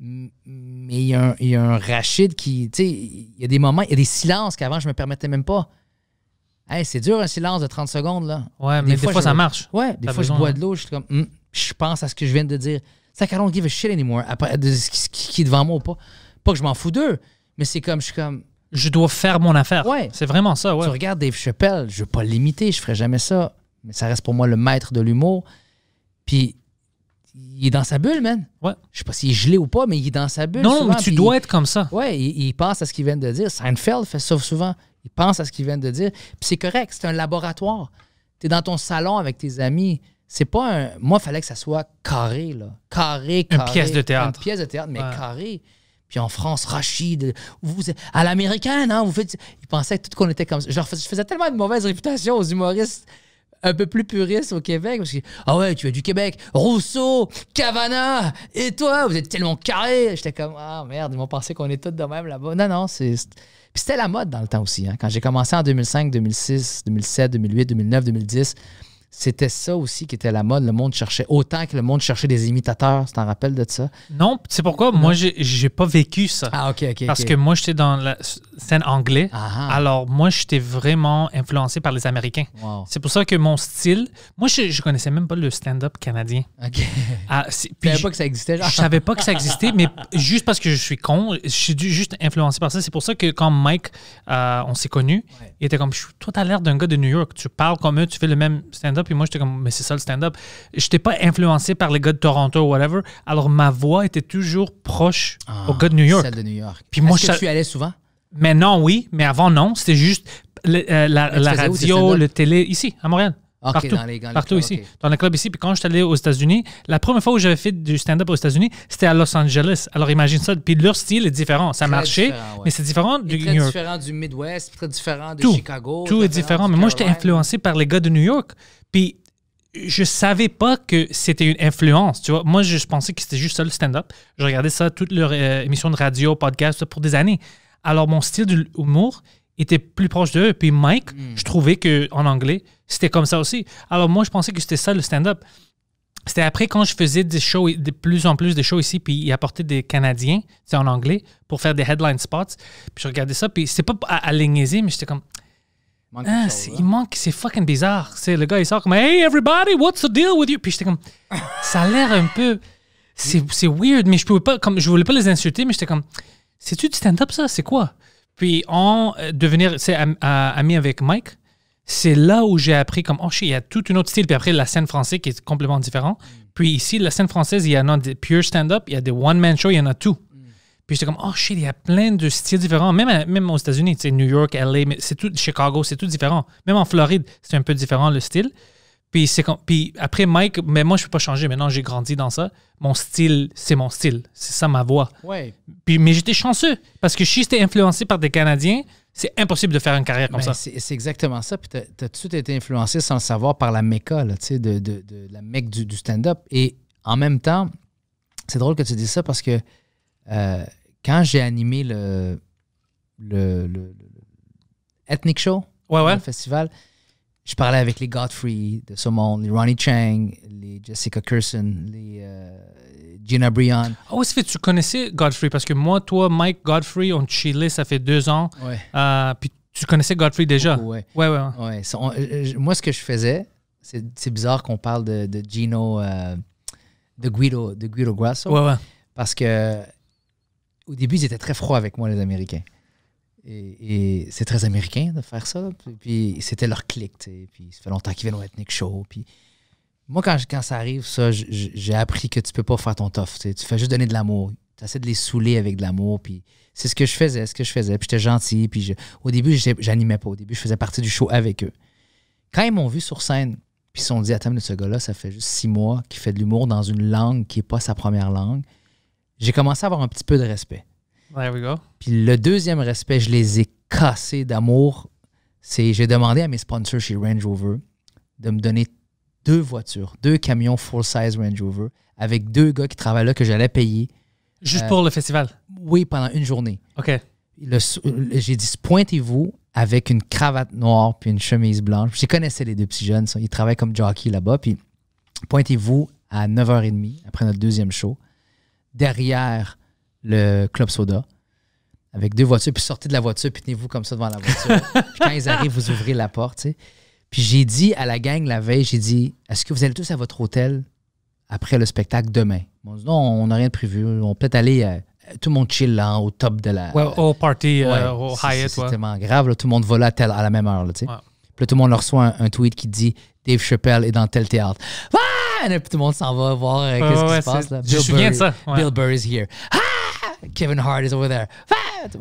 Mais il y, a un, il Rachid qui. Tu il y a des moments, il y a des silences qu'avant, je me permettais même pas. c'est dur un silence de 30 secondes, là. Ouais, mais des, fois, ça marche. Ouais, des fois, je bois hein. de l'eau, je suis comme, hum, je pense à ce que je viens de dire. Ça, I don't give a shit anymore. Après, ce qui, est devant moi ou pas. Pas que je m'en fous d'eux, mais c'est comme, je suis comme. Je dois faire mon affaire. C'est vraiment ça, ouais. Tu regardes Dave Chappelle, je veux pas l'imiter, je ferai jamais ça. Mais ça reste pour moi le maître de l'humour. Puis il est dans sa bulle, man. Ouais. Je sais pas s'il est gelé ou pas, mais il est dans sa bulle. Non, mais tu dois être comme ça. Ouais, il, pense à ce qu'il vient de dire. Seinfeld fait ça souvent. Il pense à ce qu'il vient de dire. Puis c'est correct, c'est un laboratoire. Tu es dans ton salon avec tes amis. C'est pas un. Moi, il fallait que ça soit carré, là. Carré, carré. Une pièce de théâtre. Une pièce de théâtre, mais carré. Puis en France, Rachid, vous, à l'américaine, hein, vous faites. pensait que tout qu'on était comme ça. Genre, je faisais tellement de mauvaise réputation aux humoristes un peu plus puriste au Québec. Parce que, ah ouais, tu es du Québec, Rousseau, Cavana, et toi, vous êtes tellement carré. J'étais comme, ah merde, ils m'ont pensé qu'on est tous de même là-bas. Non, non, c'est. c'était la mode dans le temps aussi. Hein. Quand j'ai commencé en 2005, 2006, 2007, 2008, 2009, 2010, c'était ça aussi qui était la mode. Le monde cherchait autant que le monde cherchait des imitateurs. Tu t'en rappelles de ça? Non, c'est pourquoi? Moi, j'ai pas vécu ça. Ah, ok, ok. Parce que moi, j'étais dans la scène anglaise. Ah. Alors, moi, j'étais vraiment influencé par les Américains. C'est pour ça que mon style. Moi, je, je connaissais même pas le stand-up canadien. Ok. Ah, savais pas que ça existait, genre. Je savais pas que ça existait, mais juste parce que je suis con, je suis juste influencé par ça. C'est pour ça que quand Mike, euh, on s'est connus, il était comme Toi, as l'air d'un gars de New York. Tu parles comme eux, tu fais le même stand-up. Puis moi, j'étais comme, mais c'est ça le stand-up. Je n'étais pas influencé par les gars de Toronto ou whatever. Alors, ma voix était toujours proche ah, au aux gars de New York. Celle de New York. Puis moi, je suis allé souvent? Mais non, oui. Mais avant, non. C'était juste euh, la, la radio, le télé, ici, à Montréal partout, dans dans partout ici. Dans le club ici. Puis quand je suis allé aux États-Unis, la première fois où j'avais fait du stand-up aux États-Unis, c'était à Los Angeles. Alors imagine ça. Puis leur style est différent. Ça marchait, mais c'est différent du New York. différent du Midwest, très différent de Chicago. Tout est différent. Mais moi, j'étais influencé par les gars de New York. Puis je savais pas que c'était une influence, tu vois. Moi, je pensais que c'était juste ça, le stand-up. Je regardais ça, toutes leurs euh, émissions de radio, podcast, pour des années. Alors, mon style d'humour était plus proche d'eux. Puis Mike, hmm. je trouvais qu'en anglais, c'était comme ça aussi. Alors moi, je pensais que c'était ça le stand-up. C'était après quand je faisais des shows, de plus en plus de shows ici, puis ils apportaient des Canadiens, c'est en anglais, pour faire des headline spots. Puis je regardais ça, puis c'est pas à, à mais j'étais comme, ah, hein? il manque, c'est fucking bizarre. C'est le gars, il sort comme Hey everybody, what's the deal with you? Puis j'étais comme, ça a l'air un peu, c'est weird, mais je pouvais pas, comme, je voulais pas les insulter, mais j'étais comme, c'est-tu du stand-up ça? C'est quoi? Puis on euh, devenir, c'est euh, ami avec Mike, c'est là où j'ai appris comme, oh shit, il y a tout un autre style. Puis après, la scène française qui est complètement différente. Mm. Puis ici, la scène française, il y en a des pure stand-up, il y a des one-man show », il y en a tout. Mm. Puis j'étais comme, oh shit, il y a plein de styles différents. Même, même aux États-Unis, tu sais, New York, LA, c'est tout, Chicago, c'est tout différent. Même en Floride, c'est un peu différent le style. Puis, c'est après, Mike, mais moi, je ne peux pas changer. Maintenant, j'ai grandi dans ça. Mon style, c'est mon style. C'est ça ma voix. Puis, mais j'étais chanceux parce que si j'étais influencé par des Canadiens, c'est impossible de faire une carrière comme ben, ça. C'est exactement ça. Puis tu tout été influencé sans le savoir par la méca là, de, de, de, la Mecque du, stand-up. Et en même temps, c'est drôle que tu dises ça parce que euh, quand j'ai animé le, le, le, Ethnic Show, le festival, je parlais avec les Godfrey de ce les Ronnie Chang, les Jessica Kirsten, les, euh, Gina Brion. Ah oui, ça fait tu connaissais Godfrey parce que moi, toi, Mike, Godfrey, on chillait, ça fait deux ans. Ouais. Euh, puis tu connaissais Godfrey déjà. Oui, oui. Ouais, ouais. ouais. Euh, euh, moi, ce que je faisais, c'est bizarre qu'on parle de, Gino, de Guido, de Guido Grasso. Ouais, ouais. Parce que au début, ils étaient très froids avec moi, les Américains. Et, c'est très américain de faire ça. Puis, c'était leur clique. Puis ça fait longtemps qu'ils viennent au Ethnic Show. Puis moi, quand, quand ça arrive, ça, j'ai appris que tu peux pas faire ton tof. Tu fais juste donner de l'amour. Tu essaies de les saouler avec de l'amour. Puis c'est ce que je faisais, ce que je faisais. Puis j'étais gentil. Puis au début, j'animais pas. Au début, je faisais partie du show avec eux. Quand ils m'ont vu sur scène, puis ils se sont dit, attends, de ce gars-là, ça fait juste six mois qu'il fait de l'humour dans une langue qui n'est pas sa première langue, j'ai commencé à avoir un petit peu de respect. There we go. Puis le deuxième respect, je les ai cassés d'amour. C'est j'ai demandé à mes sponsors chez Range Rover de me donner deux voitures, deux camions full-size Range Rover avec deux gars qui travaillent là que j'allais payer. Juste euh, pour le festival? Oui, pendant une journée. OK. Euh, j'ai dit, pointez-vous avec une cravate noire puis une chemise blanche. Je connaissais les deux petits jeunes. Ils travaillent comme jockey là-bas. Puis pointez-vous à 9h30 après notre deuxième show derrière le Club Soda avec deux voitures. Puis sortez de la voiture puis tenez-vous comme ça devant la voiture. puis quand ils arrivent, vous ouvrez la porte. Tu sais. Puis j'ai dit à la gang la veille, j'ai dit Est-ce que vous allez tous à votre hôtel après le spectacle demain Non, on n'a rien de prévu. On peut-être aller. Euh, tout le monde chill là, au top de la. Ouais, au party, euh, au Hyatt. C'est ouais. grave. tout le monde va là à, la même heure. Puis tout le monde reçoit un, un, tweet qui dit Dave Chappelle est dans tel théâtre. Ah! Et puis tout le monde s'en va voir euh, qu'est-ce qui se passe. Là. je me souviens de ça. Bill Burr here. Ah! Kevin Hart is over there.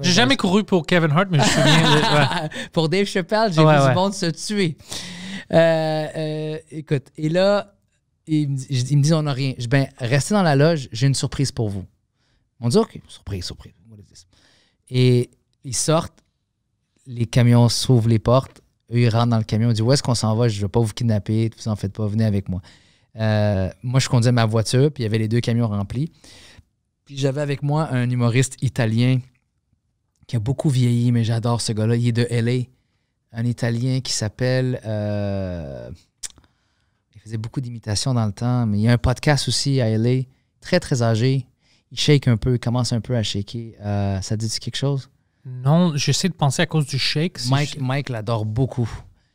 J'ai jamais couru pour Kevin Hart, mais je me souviens. Pour Dave Chappelle, j'ai vu ouais. du monde se tuer. Euh, euh, écoute, et là, ils me, disent on n'a rien. Je ben, restez dans la loge, j'ai une surprise pour vous. On dit OK, surprise, surprise. Et ils sortent, les camions s'ouvrent les portes, eux ils rentrent dans le camion, ils disent Où est-ce qu'on s'en va Je ne veux pas vous kidnapper, vous en faites pas, venez avec moi. Euh, moi, je conduisais ma voiture, puis il y avait les deux camions remplis j'avais avec moi un humoriste italien qui a beaucoup vieilli, mais j'adore ce gars-là. Il est de LA. Un Italien qui s'appelle. Euh, il faisait beaucoup d'imitations dans le temps, mais il y a un podcast aussi à LA, très très âgé. Il shake un peu, il commence un peu à shaker. Euh, ça dit quelque chose? Non, j'essaie de penser à cause du shake. Mike, Mike l'adore beaucoup.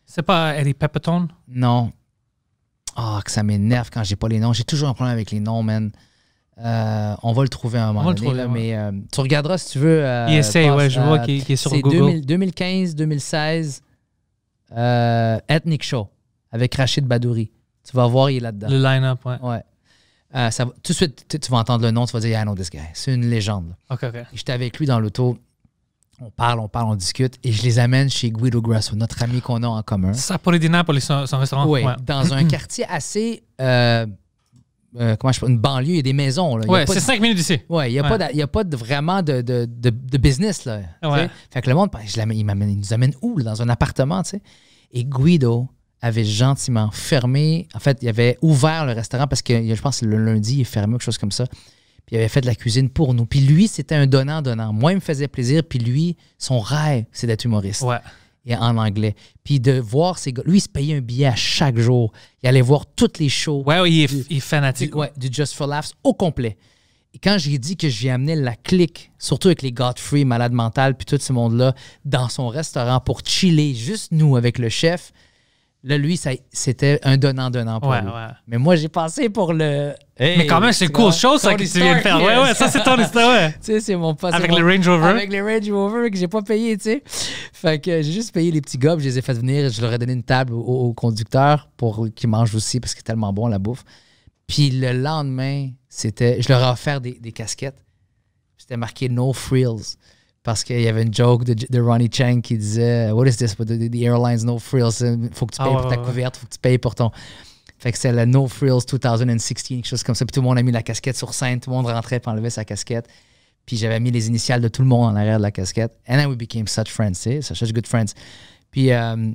C'est pas Eddie Pepperton? Non. Ah, oh, que ça m'énerve quand j'ai pas les noms. J'ai toujours un problème avec les noms, man. Euh, on va le trouver un moment. On mais euh, tu regarderas si tu veux. Euh, il essaye, ouais, je vois qu'il est sur Google. 2015-2016, Ethnic Show avec Rachid Badouri. Tu vas voir, il est là-dedans. Le line-up, ouais. ça, tout de suite, tu, vas entendre le nom, tu vas dire, I know this guy. C'est une légende. OK, OK. J'étais avec lui dans l'auto. On parle, on parle, on discute. Et je les amène chez Guido Grasso, notre ami qu'on a en commun. Ça pour les diners, pour les, son, restaurant. Oui, dans un quartier assez euh, comment une banlieue, il y a des maisons. Oui, c'est cinq minutes d'ici. Ouais, il n'y a, pas vraiment de, business. Là, Fait que le monde, ben, il, nous amène où? Dans un appartement, tu sais. Et Guido avait gentiment fermé. En fait, il avait ouvert le restaurant parce que je pense que le lundi, il est fermé, quelque chose comme ça. Puis il avait fait de la cuisine pour nous. Puis lui, c'était un donnant-donnant. Moi, il me faisait plaisir. Puis lui, son rêve, c'est d'être humoriste. Ouais en anglais. Puis de voir ces gars. Lui, il se payait un billet à chaque jour. Il allait voir toutes les shows. Ouais, ouais il, est, fanatique. Du, Just for Laughs au complet. Et quand j'ai dit que j'ai amené la clique, surtout avec les Godfrey, malade mental, puis tout ce monde-là, dans son restaurant pour chiller, juste nous avec le chef, Là, lui, c'était un donnant-donnant pour Mais moi, j'ai passé pour le. mais quand même, c'est une cool chose, ça, qu'il se vient de faire. Ouais, ouais, ça, c'est ton histoire, ouais. tu sais, c'est mon passé. Avec les Range Rover. Avec les Range Rover que j'ai pas payé, tu sais. Fait que j'ai juste payé les petits gars je les ai fait venir, je leur ai donné une table au, conducteur pour qu'ils mangent aussi parce que c'est tellement bon la bouffe. Puis le lendemain, c'était. Je leur ai offert des, des casquettes. C'était marqué No Frills. Parce qu'il y avait une joke de, de, Ronnie Chang qui disait What is this? the, airlines, no frills. Faut que tu payes ah, pour ta couverte, faut que tu payes pour ton. Fait que c'est la No Frills 2016, quelque chose comme ça. Puis tout le monde a mis la casquette sur scène, tout le monde rentrait pour enlever sa casquette. Puis j'avais mis les initiales de tout le monde en arrière de la casquette. And then we became such friends, such, such good friends. Puis. Euh,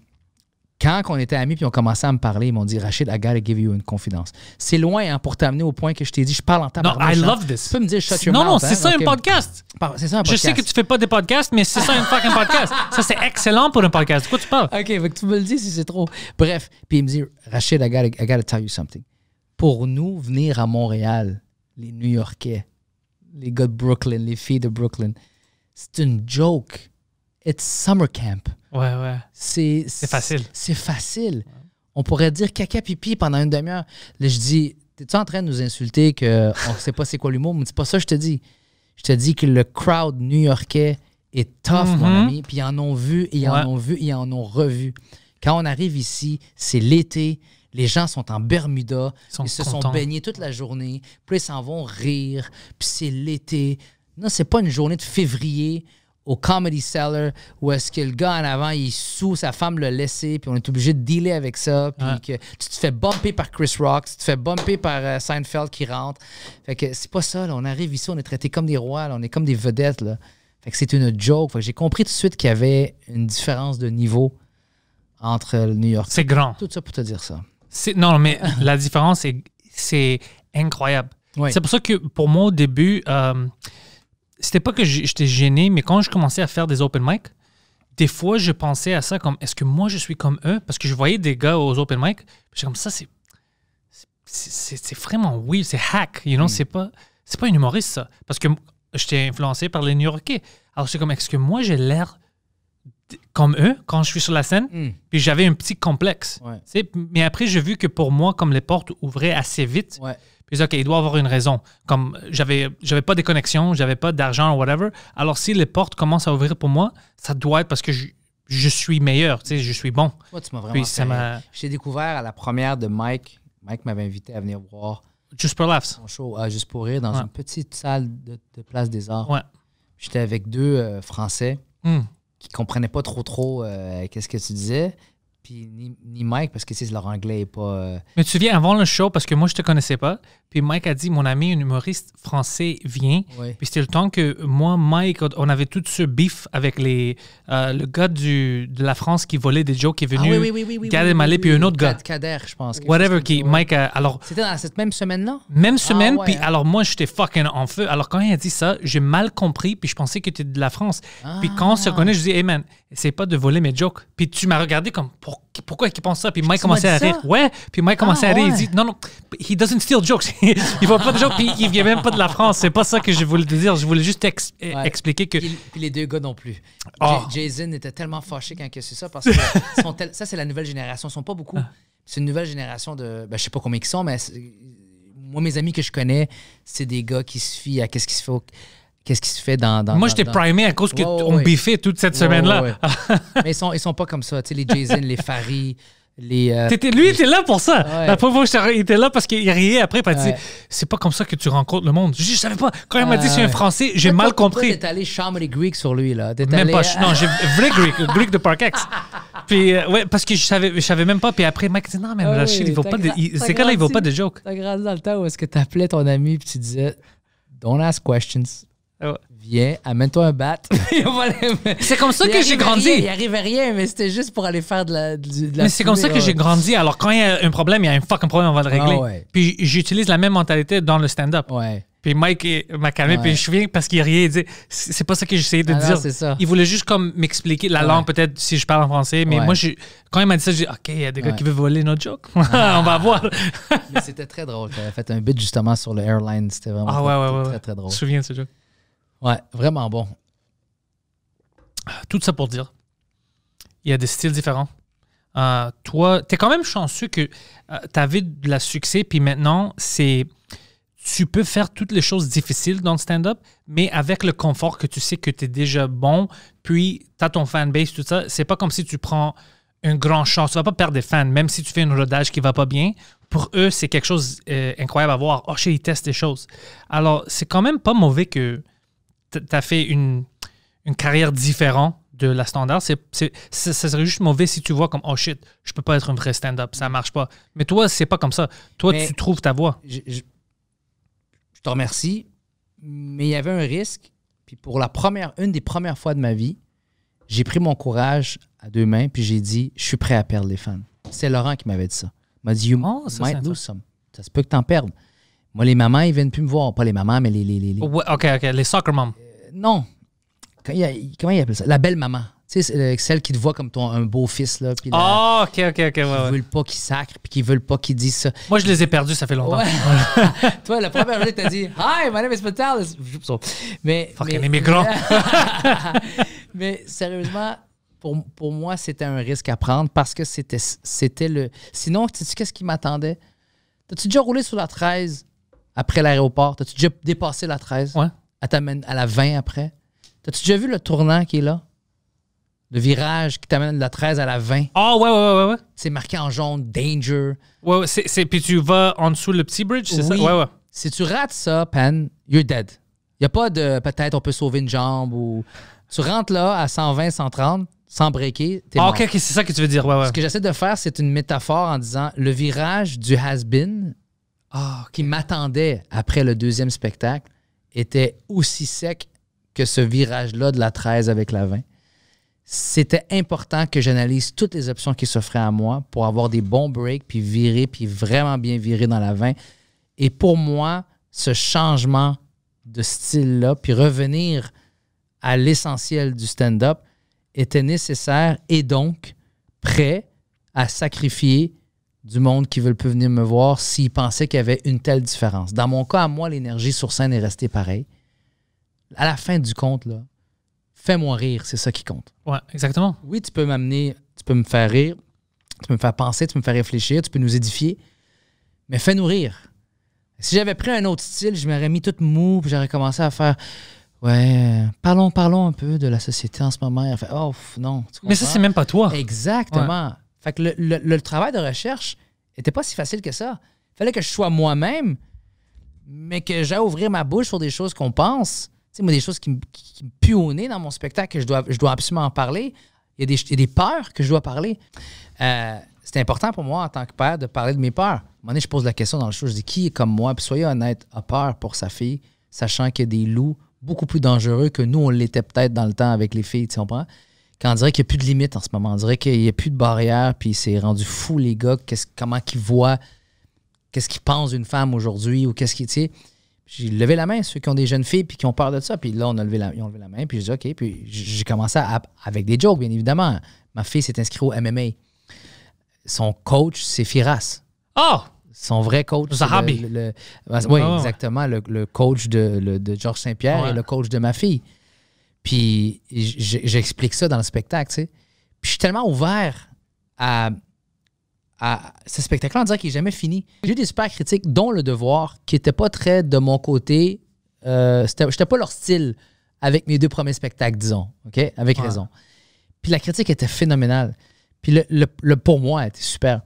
quand on était amis puis on commençait à me parler, ils m'ont dit Rachid, I gotta give you une confidence. C'est loin hein, pour t'amener au point que je t'ai dit, je parle en temps. Non, I hein. love this. Tu peux me dire shut your Non, mouth, non, hein, c'est ça un podcast. C'est ça un podcast. Je sais que tu fais pas des podcasts, mais c'est ça un fucking podcast. Ça, c'est excellent pour un podcast. De quoi tu parles Ok, faut que tu me le dis si c'est trop. Bref, puis il me dit Rachid, I gotta, I gotta tell you something. Pour nous, venir à Montréal, les New Yorkais, les gars de Brooklyn, les filles de Brooklyn, c'est une joke it's summer camp. Ouais, ouais. C'est facile. C'est facile. On pourrait dire caca pipi pendant une demi-heure. je dis, t'es-tu en train de nous insulter qu'on ne sait pas c'est quoi l'humour? Mais c'est pas ça je te dis. Je te dis que le crowd new-yorkais est tough, mon mhm. ami. Puis ils en ont vu, et ils en ont vu, et ils en ont revu. Quand on arrive ici, c'est l'été. Les gens sont en Bermuda. Ils, se sont baignés toute la journée. Puis ils s'en vont rire. Puis c'est l'été. Non, c'est pas une journée de février au Comedy Cellar où est-ce que le gars en avant, il sous, sa femme l'a laissé, puis on est obligé de dealer avec ça, puis que tu te fais bumper par Chris Rock, tu te fais bumper par euh, Seinfeld qui rentre. Fait que c'est pas ça, là. on arrive ici, on est traité comme des rois, là. on est comme des vedettes, là. Fait que c'est une joke. j'ai compris tout de suite qu'il y avait une différence de niveau entre le New York. C'est grand. Tout ça pour te dire ça. Non, mais la différence, c'est incroyable. C'est pour ça que pour moi, au début... Euh, c'était pas que j'étais gêné, mais quand je commençais à faire des open mic, des fois, je pensais à ça comme est-ce que moi je suis comme eux Parce que je voyais des gars aux open mic, comme ça, c'est. C'est vraiment oui, c'est hack, you know, mm. c'est pas. C'est pas un humoriste, ça. Parce que j'étais influencé par les New Yorkais. Alors, c'est comme est-ce que moi j'ai l'air comme eux quand je suis sur la scène mm. Puis j'avais un petit complexe. Mais après, j'ai vu que pour moi, comme les portes ouvraient assez vite, OK, il doit avoir une raison. Comme j'avais, j'avais pas de connexion, j'avais pas d'argent, whatever. Alors si les portes commencent à ouvrir pour moi, ça doit être parce que je, je suis meilleur, tu sais, je suis bon. Moi, tu m'as vraiment Puis découvert à la première de Mike. Mike m'avait invité à venir voir. Juste pour Laughs. Euh, Juste pour rire, dans une petite salle de, Place des Arts. Ouais. J'étais avec deux euh, Français qui hmm. qui comprenaient pas trop trop euh, qu'est-ce que tu disais puis ni, Mike, parce que c'est leur anglais est pas. Euh, Mais tu viens avant le show, parce que moi, je te connaissais pas. Puis Mike a dit Mon ami, un humoriste français, vient. Puis c'était le temps que moi, Mike, on avait tout ce bif avec les, euh, le gars du, de la France qui volait des jokes, qui est ah venu. Ah, oui, oui, oui Gad puis un autre gars. Kader, je pense. Whatever, qui. Mike, a, alors. C'était dans cette même semaine-là Même ah semaine, puis alors moi, j'étais fucking en feu. Alors quand il a dit ça, j'ai mal compris, puis je pensais que tu de la France. Puis quand on se ah. connaît, je dis Hey man, c'est pas de voler mes jokes. Puis tu m'as regardé comme, pourquoi il pense ça? Puis Mike commençait à rire. Ouais. Puis Mike commençait à ah, rire. Il dit, non, non, he doesn't steal jokes. il vole pas de jokes. Puis il vient même pas de la France. C'est pas ça que je voulais te dire. Je voulais juste expliquer que. Puis, les deux gars non plus. Ah. Jason était tellement fâché quand c'est ça parce que sont ça, c'est la nouvelle génération. Ils sont pas beaucoup. Ah. C'est une nouvelle génération de. Ben, je sais pas combien ils sont, mais moi, mes amis que je connais, c'est des gars qui se fient à qu'est-ce qu'il se qu'est-ce qui se fait dans. dans Moi, j'étais primé à cause qu'on biffait toute cette semaine-là. Mais ils sont, ils sont pas comme ça. Tu sais, les Jason, les Farid. Les, euh, lui, il était là pour ça. La première fois, il était là parce qu'il riait après. Il Dit, C'est pas comme ça que tu rencontres le monde. Je, je savais pas. Quand il m'a dit ah, c'est un français, j'ai mal compris. étais allé charmer les Grecs sur lui. là. Même pas. non, j'ai vrai Greek, Greek de X. Puis, euh, ouais, parce que je savais, je savais même pas. Puis après, Mike dit non, mais ah là oui, il vaut pas de, ces gars-là, ils vaut pas de jokes T'as grandi dans le temps où est-ce que t'appelais ton ami puis tu disais don't ask questions. Viens, amène-toi un bat. c'est comme ça que j'ai grandi. il arrive à rien, mais c'était juste pour aller faire de la. mais c'est comme ça que j'ai grandi. Alors, quand il y a un problème, il y a un fucking problème, on va le régler. Ah, puis j'utilise la même mentalité dans le stand-up. Puis Mike m'a calmé, puis je viens parce qu'il riait. Il c'est pas ça que j'essayais de ah dire. Il voulait juste comme m'expliquer la langue, peut-être, si je parle en français. Mais moi, je, quand il m'a dit ça, j'ai dit OK, il y a des gars qui veulent voler notre joke. Ah. on va voir. mais c'était très drôle. Tu fait un bit justement sur le airline. C'était vraiment très, très, très drôle. Je me souviens de ce joke. Ouais, vraiment bon. Tout ça pour dire, il y a des styles différents. Euh, toi, tu es quand même chanceux que euh, tu de la succès, puis maintenant, c'est tu peux faire toutes les choses difficiles dans le stand-up, mais avec le confort que tu sais que tu es déjà bon, puis tu as ton fanbase, tout ça. C'est pas comme si tu prends un grand chance. Tu vas pas perdre des fans, même si tu fais un rodage qui va pas bien. Pour eux, c'est quelque chose euh, incroyable à voir. Oh, chez ils testent des choses. Alors, c'est quand même pas mauvais que tu as fait une, carrière différente de la standard. C'est, ça serait juste mauvais si tu vois comme oh shit, je peux pas être un vrai stand-up, ça marche pas. Mais toi, c'est pas comme ça. Toi, tu trouves ta voix. Je, te remercie, mais il y avait un risque. Puis pour la première, une des premières fois de ma vie, j'ai pris mon courage à deux mains, puis j'ai dit, je suis prêt à perdre les fans. C'est Laurent qui m'avait dit ça. Il m'a dit, you oh, ça, might lose Ça se peut que t'en perdes. Moi, les mamans, ils viennent plus me voir. Pas les mamans, mais les. OK, OK. Les soccer moms. Euh, non. comment ils appellent ça? La belle maman. Tu sais, euh, celle qui te voit comme ton, un beau-fils, là. oh, OK, OK, OK. Ouais, qui ne veulent pas qu'ils sacrent, puis qui veulent pas qu'ils disent ça. Moi, je les ai perdus, ça fait longtemps. Toi, la première tu t'as dit « Hi, my name is Patel. » Mais... Fucking mais... immigrant. mais sérieusement, pour, moi, c'était un risque à prendre parce que c'était le... Sinon, sais qu'est-ce qui m'attendait? T'as-tu déjà roulé sur la 13 après l'aéroport? T'as-tu déjà dépassé la 13? Ouais. Elle t'amène à la 20 après? T'as-tu déjà vu le tournant qui est là? Le virage qui t'amène de la 13 à la 20. Ah, ouais, ouais, ouais, ouais. C'est marqué en jaune, danger. Ouais, ouais c'est, puis tu vas en dessous le petit bridge, c'est ça? Ouais, ouais. Si tu rates ça, Pan, you're dead. Il n'y a pas de peut-être on peut sauver une jambe ou. Tu rentres là à 120, 130, sans breaker. Ah, ok, c'est ça que tu veux dire. Ouais, ouais. Ce que j'essaie de faire, c'est une métaphore en disant le virage du has-been ah, qui m'attendait après le deuxième spectacle était aussi sec que ce virage-là de la 13 avec la 20. C'était important que j'analyse toutes les options qui s'offraient à moi pour avoir des bons breaks, puis virer, puis vraiment bien virer dans la 20. Et pour moi, ce changement de style-là, puis revenir à l'essentiel du stand-up, était nécessaire et donc prêt à sacrifier du monde qui veulent peut venir me voir s'ils pensaient qu'il y avait une telle différence. Dans mon cas, à moi, l'énergie sur scène est restée pareille. À la fin du compte, fais-moi rire, c'est ça qui compte. Oui, exactement. Oui, tu peux m'amener, tu peux me faire rire, tu peux me faire penser, tu peux me faire réfléchir, tu peux nous édifier, mais fais-nous rire. Si j'avais pris un autre style, je m'aurais mis toute mou, puis j'aurais commencé à faire Ouais, parlons, parlons un peu de la société en ce moment. oh, non. mais ça, c'est même pas toi. Exactement. Fait que le, travail de recherche était pas si facile que ça. Il Fallait que je sois moi-même, mais que j'aille ouvrir ma bouche sur des choses qu'on pense. Tu moi, des choses qui, me, qui, puent au nez dans mon spectacle, que je dois, je dois absolument en parler. Il y, a des, des peurs que je dois parler. Euh, c'est important pour moi, en tant que père, de parler de mes peurs. À je pose la question dans le show, je dis qui est comme moi, puis soyez honnête, a peur pour sa fille, sachant qu'il y a des loups beaucoup plus dangereux que nous, on l'était peut-être dans le temps avec les filles, tu comprends? Quand on dirait qu'il n'y a plus de limites en ce moment. On dirait qu'il n'y a plus de barrières. puis c'est rendu fou, les gars, qu'est-ce, comment qu'ils voient, qu'est-ce qu'ils pensent d'une femme aujourd'hui, ou qu'est-ce qu'ils. j'ai levé la main, ceux qui ont des jeunes filles, puis qui ont peur de ça. Puis là, on a levé la, ils ont levé la main, puis j'ai dit OK. Puis j'ai commencé avec des jokes, bien évidemment. Ma fille s'est inscrite au MMA. Son coach, c'est Firas. Oh! son vrai coach. Zahabi. oui, ah exactement. Le, coach de, George Georges Saint-Pierre et le coach de ma fille. Puis j'explique ça dans le spectacle, tu sais. Puis je suis tellement ouvert à, ce spectacle-là, on disant qu'il n'est jamais fini. J'ai eu des super critiques, dont Le Devoir, qui n'étaient pas très de mon côté. Euh, je n'étais pas leur style avec mes deux premiers spectacles, disons. OK? Avec raison. Puis la critique était phénoménale. Puis le, pour moi était super.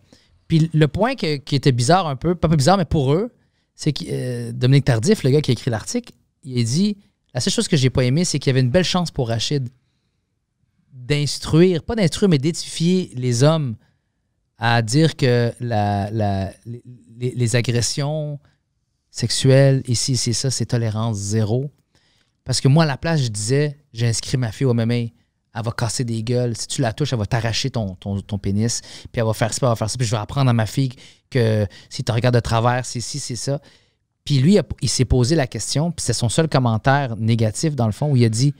Puis le point qui était bizarre un peu, pas bizarre, mais pour eux, c'est que euh, Dominique Tardif, le gars qui a écrit l'article, il a dit la seule chose que j'ai pas aimée, c'est qu'il y avait une belle chance pour Rachid d'instruire, pas d'instruire, mais d'édifier les hommes à dire que les, agressions sexuelles, ici, c'est ça, c'est tolérance zéro. Parce que moi, à la place, je disais, j'ai inscrit ma fille au MMA, elle va casser des gueules. Si tu la touches, elle va t'arracher ton, pénis, puis elle va faire ça, elle va faire ça, puis je vais apprendre à ma fille que si tu regardes de travers, c'est si, c'est ça. Puis lui, il s'est posé la question, puis c'est son seul commentaire négatif dans le fond, où il a dit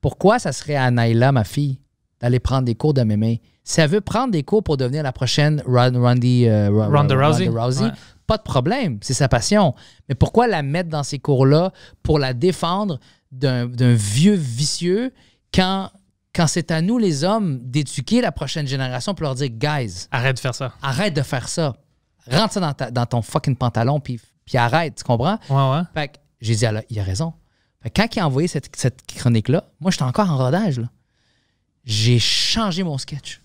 Pourquoi ça serait à Naila, ma fille, d'aller prendre des cours de mémé Si elle veut prendre des cours pour devenir la prochaine euh, Ronda Rousey, pas de problème, c'est sa passion. Mais pourquoi la mettre dans ces cours-là pour la défendre d'un vieux vicieux quand quand c'est à nous, les hommes, d'éduquer la prochaine génération pour leur dire, guys, arrête de faire ça. Arrête de faire ça. Rentre ça dans, dans ton fucking pantalon, puis arrête, tu comprends? Ouais, ouais. Fait que j'ai dit, il a raison. Fait quand il a envoyé cette, chronique-là, moi, j'étais encore en rodage, là. J'ai changé mon sketch.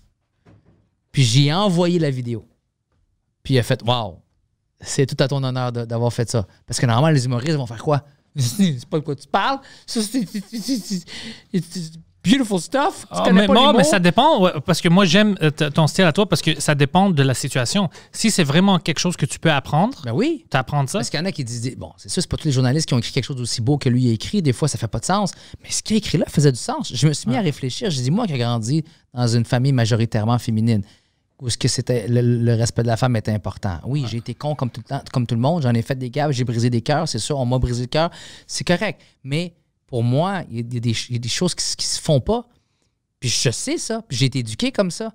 Puis j'ai envoyé la vidéo. Puis il a fait, waouh, c'est tout à ton honneur d'avoir fait ça. Parce que normalement, les humoristes vont faire quoi? c'est pas de quoi tu parles. Beautiful stuff. Tu ah, mais, mais ça dépend, parce que moi j'aime euh, ton style à toi, parce que ça dépend de la situation. Si c'est vraiment quelque chose que tu peux apprendre, ben oui. tu apprends ça. Parce qu'il y en a qui disent, bon, c'est sûr, c'est pas tous les journalistes qui ont écrit quelque chose d'aussi beau que lui a écrit, des fois ça fait pas de sens, mais ce qu'il a écrit là faisait du sens. Je me suis mis à ah. réfléchir, Je dit, moi qui ai grandi dans une famille majoritairement féminine, où ce que c'était le, respect de la femme était important. Oui, j'ai été con comme tout le temps, comme tout le monde, j'en ai fait des gaffes, j'ai brisé des cœurs, c'est sûr, on m'a brisé le cœur, c'est correct, mais pour moi, il y, a des choses qui, ne se font pas. Puis je sais ça, puis j'ai été éduqué comme ça.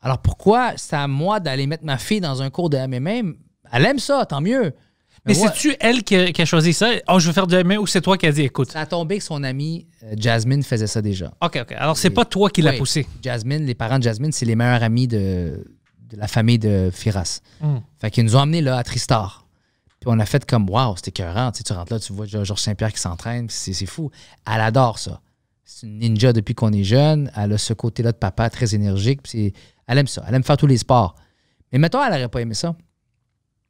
Alors pourquoi c'est à moi d'aller mettre ma fille dans un cours de MMM? Elle aime ça, tant mieux. Mais, c'est-tu elle qui a, choisi ça? Oh, je veux faire du MMA ou c'est toi qui as dit écoute? Ça a tombé que son amie euh, Jasmine faisait ça déjà. OK, OK. Alors c'est pas toi qui l'as poussé. Jasmine, les parents de Jasmine, c'est les meilleurs amis de, la famille de Firas. Hmm. Fait qu'ils nous ont amenés là à Tristar on a fait comme, waouh, c'était écœurant. Tu, rentres là, tu vois Georges Saint-Pierre qui s'entraîne, c'est fou. Elle adore ça. C'est une ninja depuis qu'on est jeune. Elle a ce côté-là de papa très énergique. Puis elle aime ça. Elle aime faire tous les sports. Mais mettons, elle n'aurait pas aimé ça.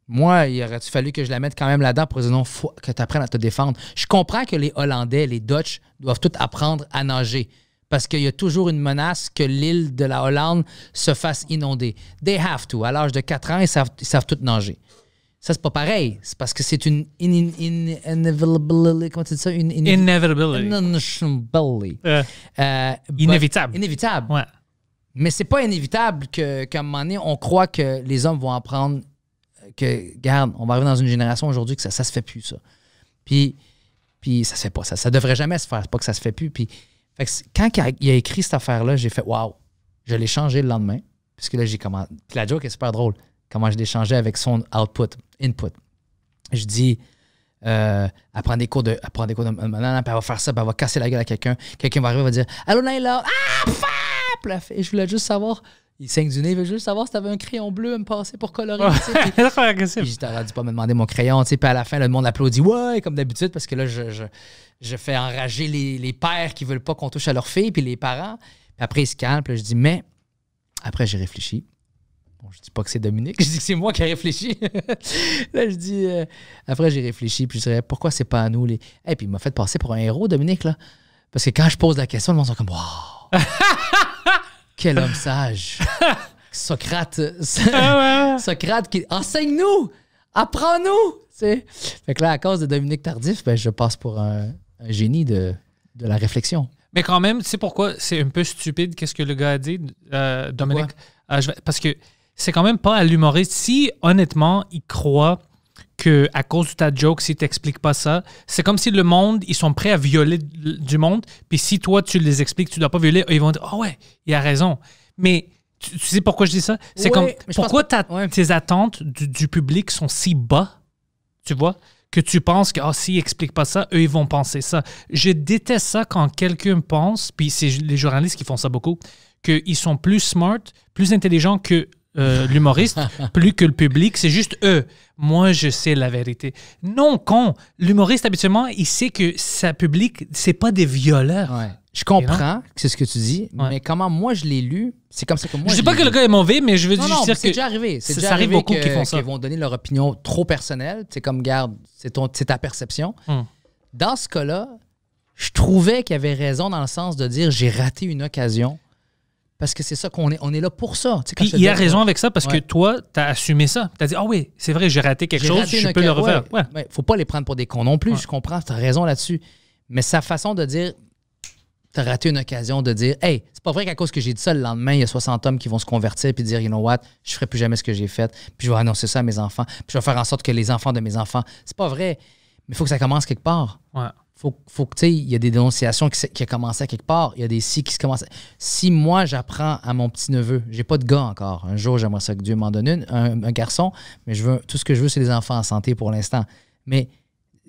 Moi, il aurait fallu que je la mette quand même là-dedans pour dire que tu apprennes à te défendre. Je comprends que les Hollandais, les Dutch doivent tout apprendre à nager parce qu'il y a toujours une menace que l'île de la Hollande se fasse inonder. They have to. À l'âge de 4 ans, ils savent, ils savent tout nager. Ça, c'est pas pareil. C'est parce que c'est une in, Comment tu ça? Une, euh, euh, inévitable. Inévitable. Ouais. Mais c'est pas inévitable qu'à un moment donné, on croit que les hommes vont apprendre que, regarde, on va arriver dans une génération aujourd'hui que ça, ça se fait plus, ça. Puis, puis ça se fait pas. Ça, ça devrait jamais se faire. C'est pas que ça se fait plus. quand il a, écrit cette affaire-là, j'ai fait, waouh, je l'ai changé le lendemain. Puisque là, j'ai commencé. la joke est super drôle comment je l'échangeais avec son output, input. Je dis, euh, elle des cours de, elle des cours de elle va faire ça, puis elle va casser la gueule à quelqu'un. Quelqu'un va arriver, va dire Allô, Naila Ah, paf Et je voulais juste savoir, il saigne du nez, il veut juste savoir si avais un crayon bleu à me passer pour colorer. puis, je t'aurais pas me demander mon crayon, Puis à la fin, le monde applaudit Ouais, comme d'habitude, parce que là, je, fais enrager les, pères qui veulent pas qu'on touche à leur fille, puis les parents. Puis après, ils se calme. puis je dis Mais après, j'ai réfléchi je dis pas que c'est Dominique, je dis que c'est moi qui ai réfléchi. là, je dis. Euh, après, j'ai réfléchi, puis je dirais, pourquoi c'est pas à nous? Les... Et eh, puis, il m'a fait passer pour un héros, Dominique, là. Parce que quand je pose la question, le monde sont comme, waouh! Quel homme sage! Socrate! Ah, Socrate qui. Enseigne-nous! Apprends-nous! c'est Fait que là, à cause de Dominique Tardif, ben, je passe pour un, génie de, de la réflexion. Mais quand même, tu sais pourquoi c'est un peu stupide qu'est-ce que le gars a dit, euh, Dominique? Euh, parce que c'est quand même pas à l'humoriste. Si, honnêtement, il croit que à cause de ta joke, si t'expliques pas ça, c'est comme si le monde, ils sont prêts à violer du monde, puis si toi, tu les expliques, tu dois pas violer, ils vont dire « Oh ouais, il a raison. » Mais tu, sais pourquoi je dis ça? C'est comme, pourquoi tes attentes du, public sont si bas, tu vois, que tu penses que oh, ah, s'ils expliquent pas ça, eux, ils vont penser ça. Je déteste ça quand quelqu'un pense, puis c'est les journalistes qui font ça beaucoup, qu'ils sont plus smart, plus intelligents que euh, l'humoriste plus que le public. C'est juste eux. Moi, je sais la vérité. Non, con. L'humoriste, habituellement, il sait que sa public, c'est pas des violeurs. Je comprends que c'est ce que tu dis, mais comment moi je l'ai lu, c'est comme ça que moi. Je dis pas que le gars est mauvais, mais je veux dire que. C'est déjà arrivé. C'est déjà ça arrive beaucoup qui font ça. Qui vont donner leur opinion trop personnelle. C'est comme, garde, c'est ta perception. Hmm. Dans ce cas-là, je trouvais qu'il avait raison dans le sens de dire j'ai raté une occasion. Parce que c'est ça qu'on est, on est là pour ça. il a raison avec ça parce que toi, tu as assumé ça. Tu as dit, ah oui, c'est vrai, j'ai raté quelque chose, je peux le refaire. faut pas les prendre pour des cons non plus, je comprends, tu as raison là-dessus. Mais sa façon de dire, tu as raté une occasion de dire, hey, c'est pas vrai qu'à cause que j'ai dit ça, le lendemain, il y a 60 hommes qui vont se convertir puis dire, you know what, je ferai plus jamais ce que j'ai fait, puis je vais annoncer ça à mes enfants, puis je vais faire en sorte que les enfants de mes enfants. C'est pas vrai, mais il faut que ça commence quelque part faut, faut que, tu sais, il y a des dénonciations qui, qui a commencé à quelque part, il y a des si qui se commencent. Si moi, j'apprends à mon petit-neveu, j'ai pas de gars encore, un jour, j'aimerais ça que Dieu m'en donne une, un, garçon, mais je veux, tout ce que je veux, c'est des enfants en santé pour l'instant. Mais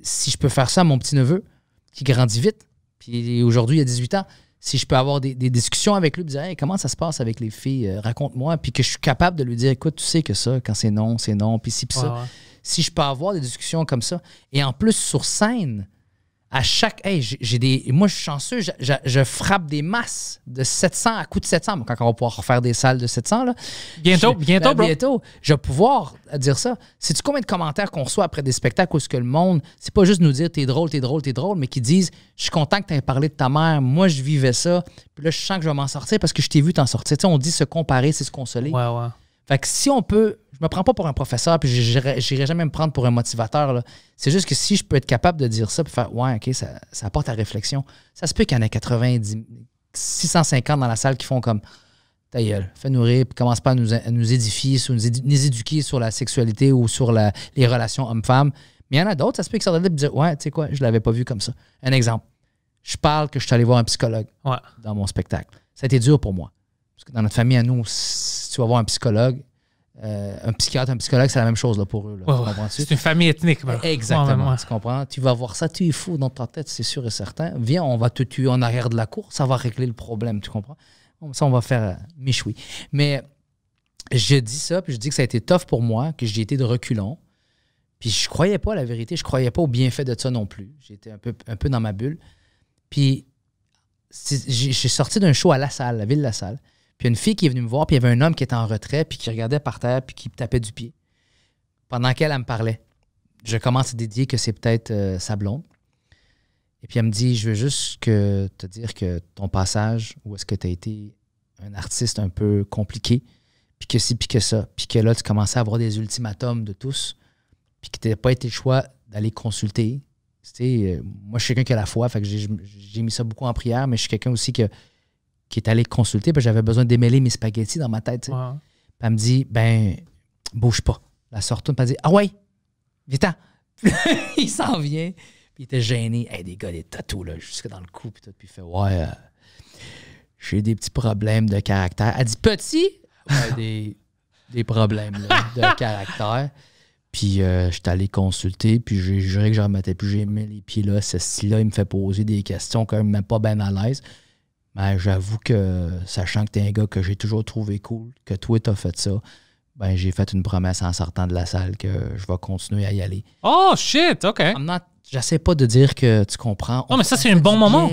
si je peux faire ça à mon petit-neveu, qui grandit vite, puis aujourd'hui, il a 18 ans, si je peux avoir des, discussions avec lui, dire comment ça se passe avec les filles, euh, raconte-moi, puis que je suis capable de lui dire écoute, tu sais que ça, quand c'est non, c'est non, puis si, puis ça. Si je peux avoir des discussions comme ça, et en plus sur scène, à chaque. Hey, j'ai des. Moi, je suis chanceux, je, frappe des masses de 700 à coup de 700. quand on va pouvoir refaire des salles de 700, là. Bientôt, bientôt, ben, bro. Bientôt, je vais pouvoir dire ça. Sais-tu combien de commentaires qu'on reçoit après des spectacles où ce que le monde, c'est pas juste nous dire t'es drôle, t'es drôle, t'es drôle, mais qui disent je suis content que t'aies parlé de ta mère, moi, je vivais ça, puis là, je sens que je vais m'en sortir parce que je t'ai vu t'en sortir. on dit se comparer, c'est se consoler. Ouais, ouais. Fait que si on peut je me prends pas pour un professeur, puis j'irai jamais me prendre pour un motivateur. C'est juste que si je peux être capable de dire ça, puis faire Ouais, OK, ça, apporte à réflexion. Ça se peut qu'il y en ait 90, 650 dans la salle qui font comme Ta gueule, fais nourrir, puis commence pas à nous, nous édifier, nous, éduquer sur la sexualité ou sur les relations hommes-femmes. Mais il y en a d'autres, ça se peut qu'ils sortent de dire Ouais, tu sais quoi, je l'avais pas vu comme ça. Un exemple je parle que je suis allé voir un psychologue dans mon spectacle. Ça a été dur pour moi. Parce que dans notre famille, à nous, si tu vas voir un psychologue, euh, un psychiatre, un psychologue, c'est la même chose là, pour eux. c'est une famille ethnique. Ben. Exactement. tu comprends? Tu vas voir ça, tu es fou dans ta tête, c'est sûr et certain. Viens, on va te tuer en arrière de la cour, ça va régler le problème, tu comprends? ça, on va faire euh, michoui. Mais je dis ça, puis je dis que ça a été tough pour moi, que j'ai été de reculons. Puis je croyais pas à la vérité, je croyais pas au bienfait de ça non plus. J'étais un peu, un peu dans ma bulle. Puis j'ai sorti d'un show à La Salle, la ville de La Salle. Puis une fille qui est venue me voir, puis il y avait un homme qui était en retrait, puis qui regardait par terre, puis qui tapait du pied. Pendant qu'elle, elle me parlait, je commence à dédier que c'est peut-être euh, sa blonde. Et puis elle me dit Je veux juste que te dire que ton passage, où est-ce que tu as été un artiste un peu compliqué, puis que si, puis que ça, puis que là, tu commençais à avoir des ultimatums de tous, puis que tu pas été le choix d'aller consulter. sais, euh, moi, je suis quelqu'un qui a la foi, fait que j'ai mis ça beaucoup en prière, mais je suis quelqu'un aussi que qui est allé consulter, puis ben, j'avais besoin d'émêler mes spaghettis dans ma tête. Puis elle me dit, ben, bouge pas. La sorte elle dit, ah ouais, viens Il s'en vient. Puis il était gêné. Hey, des gars, des tatous, là, jusque dans le cou, puis tout. Puis fait, ouais, euh, j'ai des petits problèmes de caractère. Elle dit, petit, ouais, des, problèmes de caractère. Puis j'étais euh, je suis allé consulter, puis j'ai juré que ne remettais plus. J'ai mis les pieds là, ce style-là, il me fait poser des questions quand même pas bien à l'aise. Ben, j'avoue que, sachant que tu es un gars que j'ai toujours trouvé cool, que toi, tu fait ça, ben, j'ai fait une promesse en sortant de la salle que je vais continuer à y aller. Oh, shit, OK. j'essaie pas de dire que tu comprends. non, mais ça, c'est un bon moment.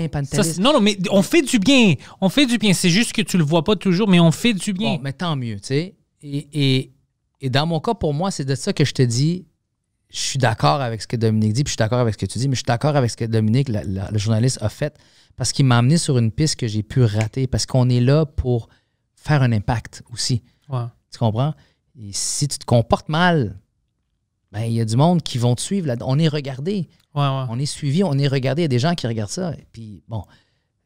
non, non, mais on fait du bien. On fait du bien. C'est juste que tu le vois pas toujours, mais on fait du bien. Bon, mais tant mieux, tu sais. Et, dans mon cas, pour moi, c'est de ça que je te dis, je suis d'accord avec ce que Dominique dit, puis je suis d'accord avec ce que tu dis, mais je suis d'accord avec ce que Dominique, le journaliste, a fait parce qu'il m'a amené sur une piste que j'ai pu rater, parce qu'on est là pour faire un impact aussi. Tu comprends? Et si tu te comportes mal, ben il y a du monde qui vont te suivre. Là on est regardé. On est suivi, on est regardé. Il y a des gens qui regardent ça. Et puis, bon,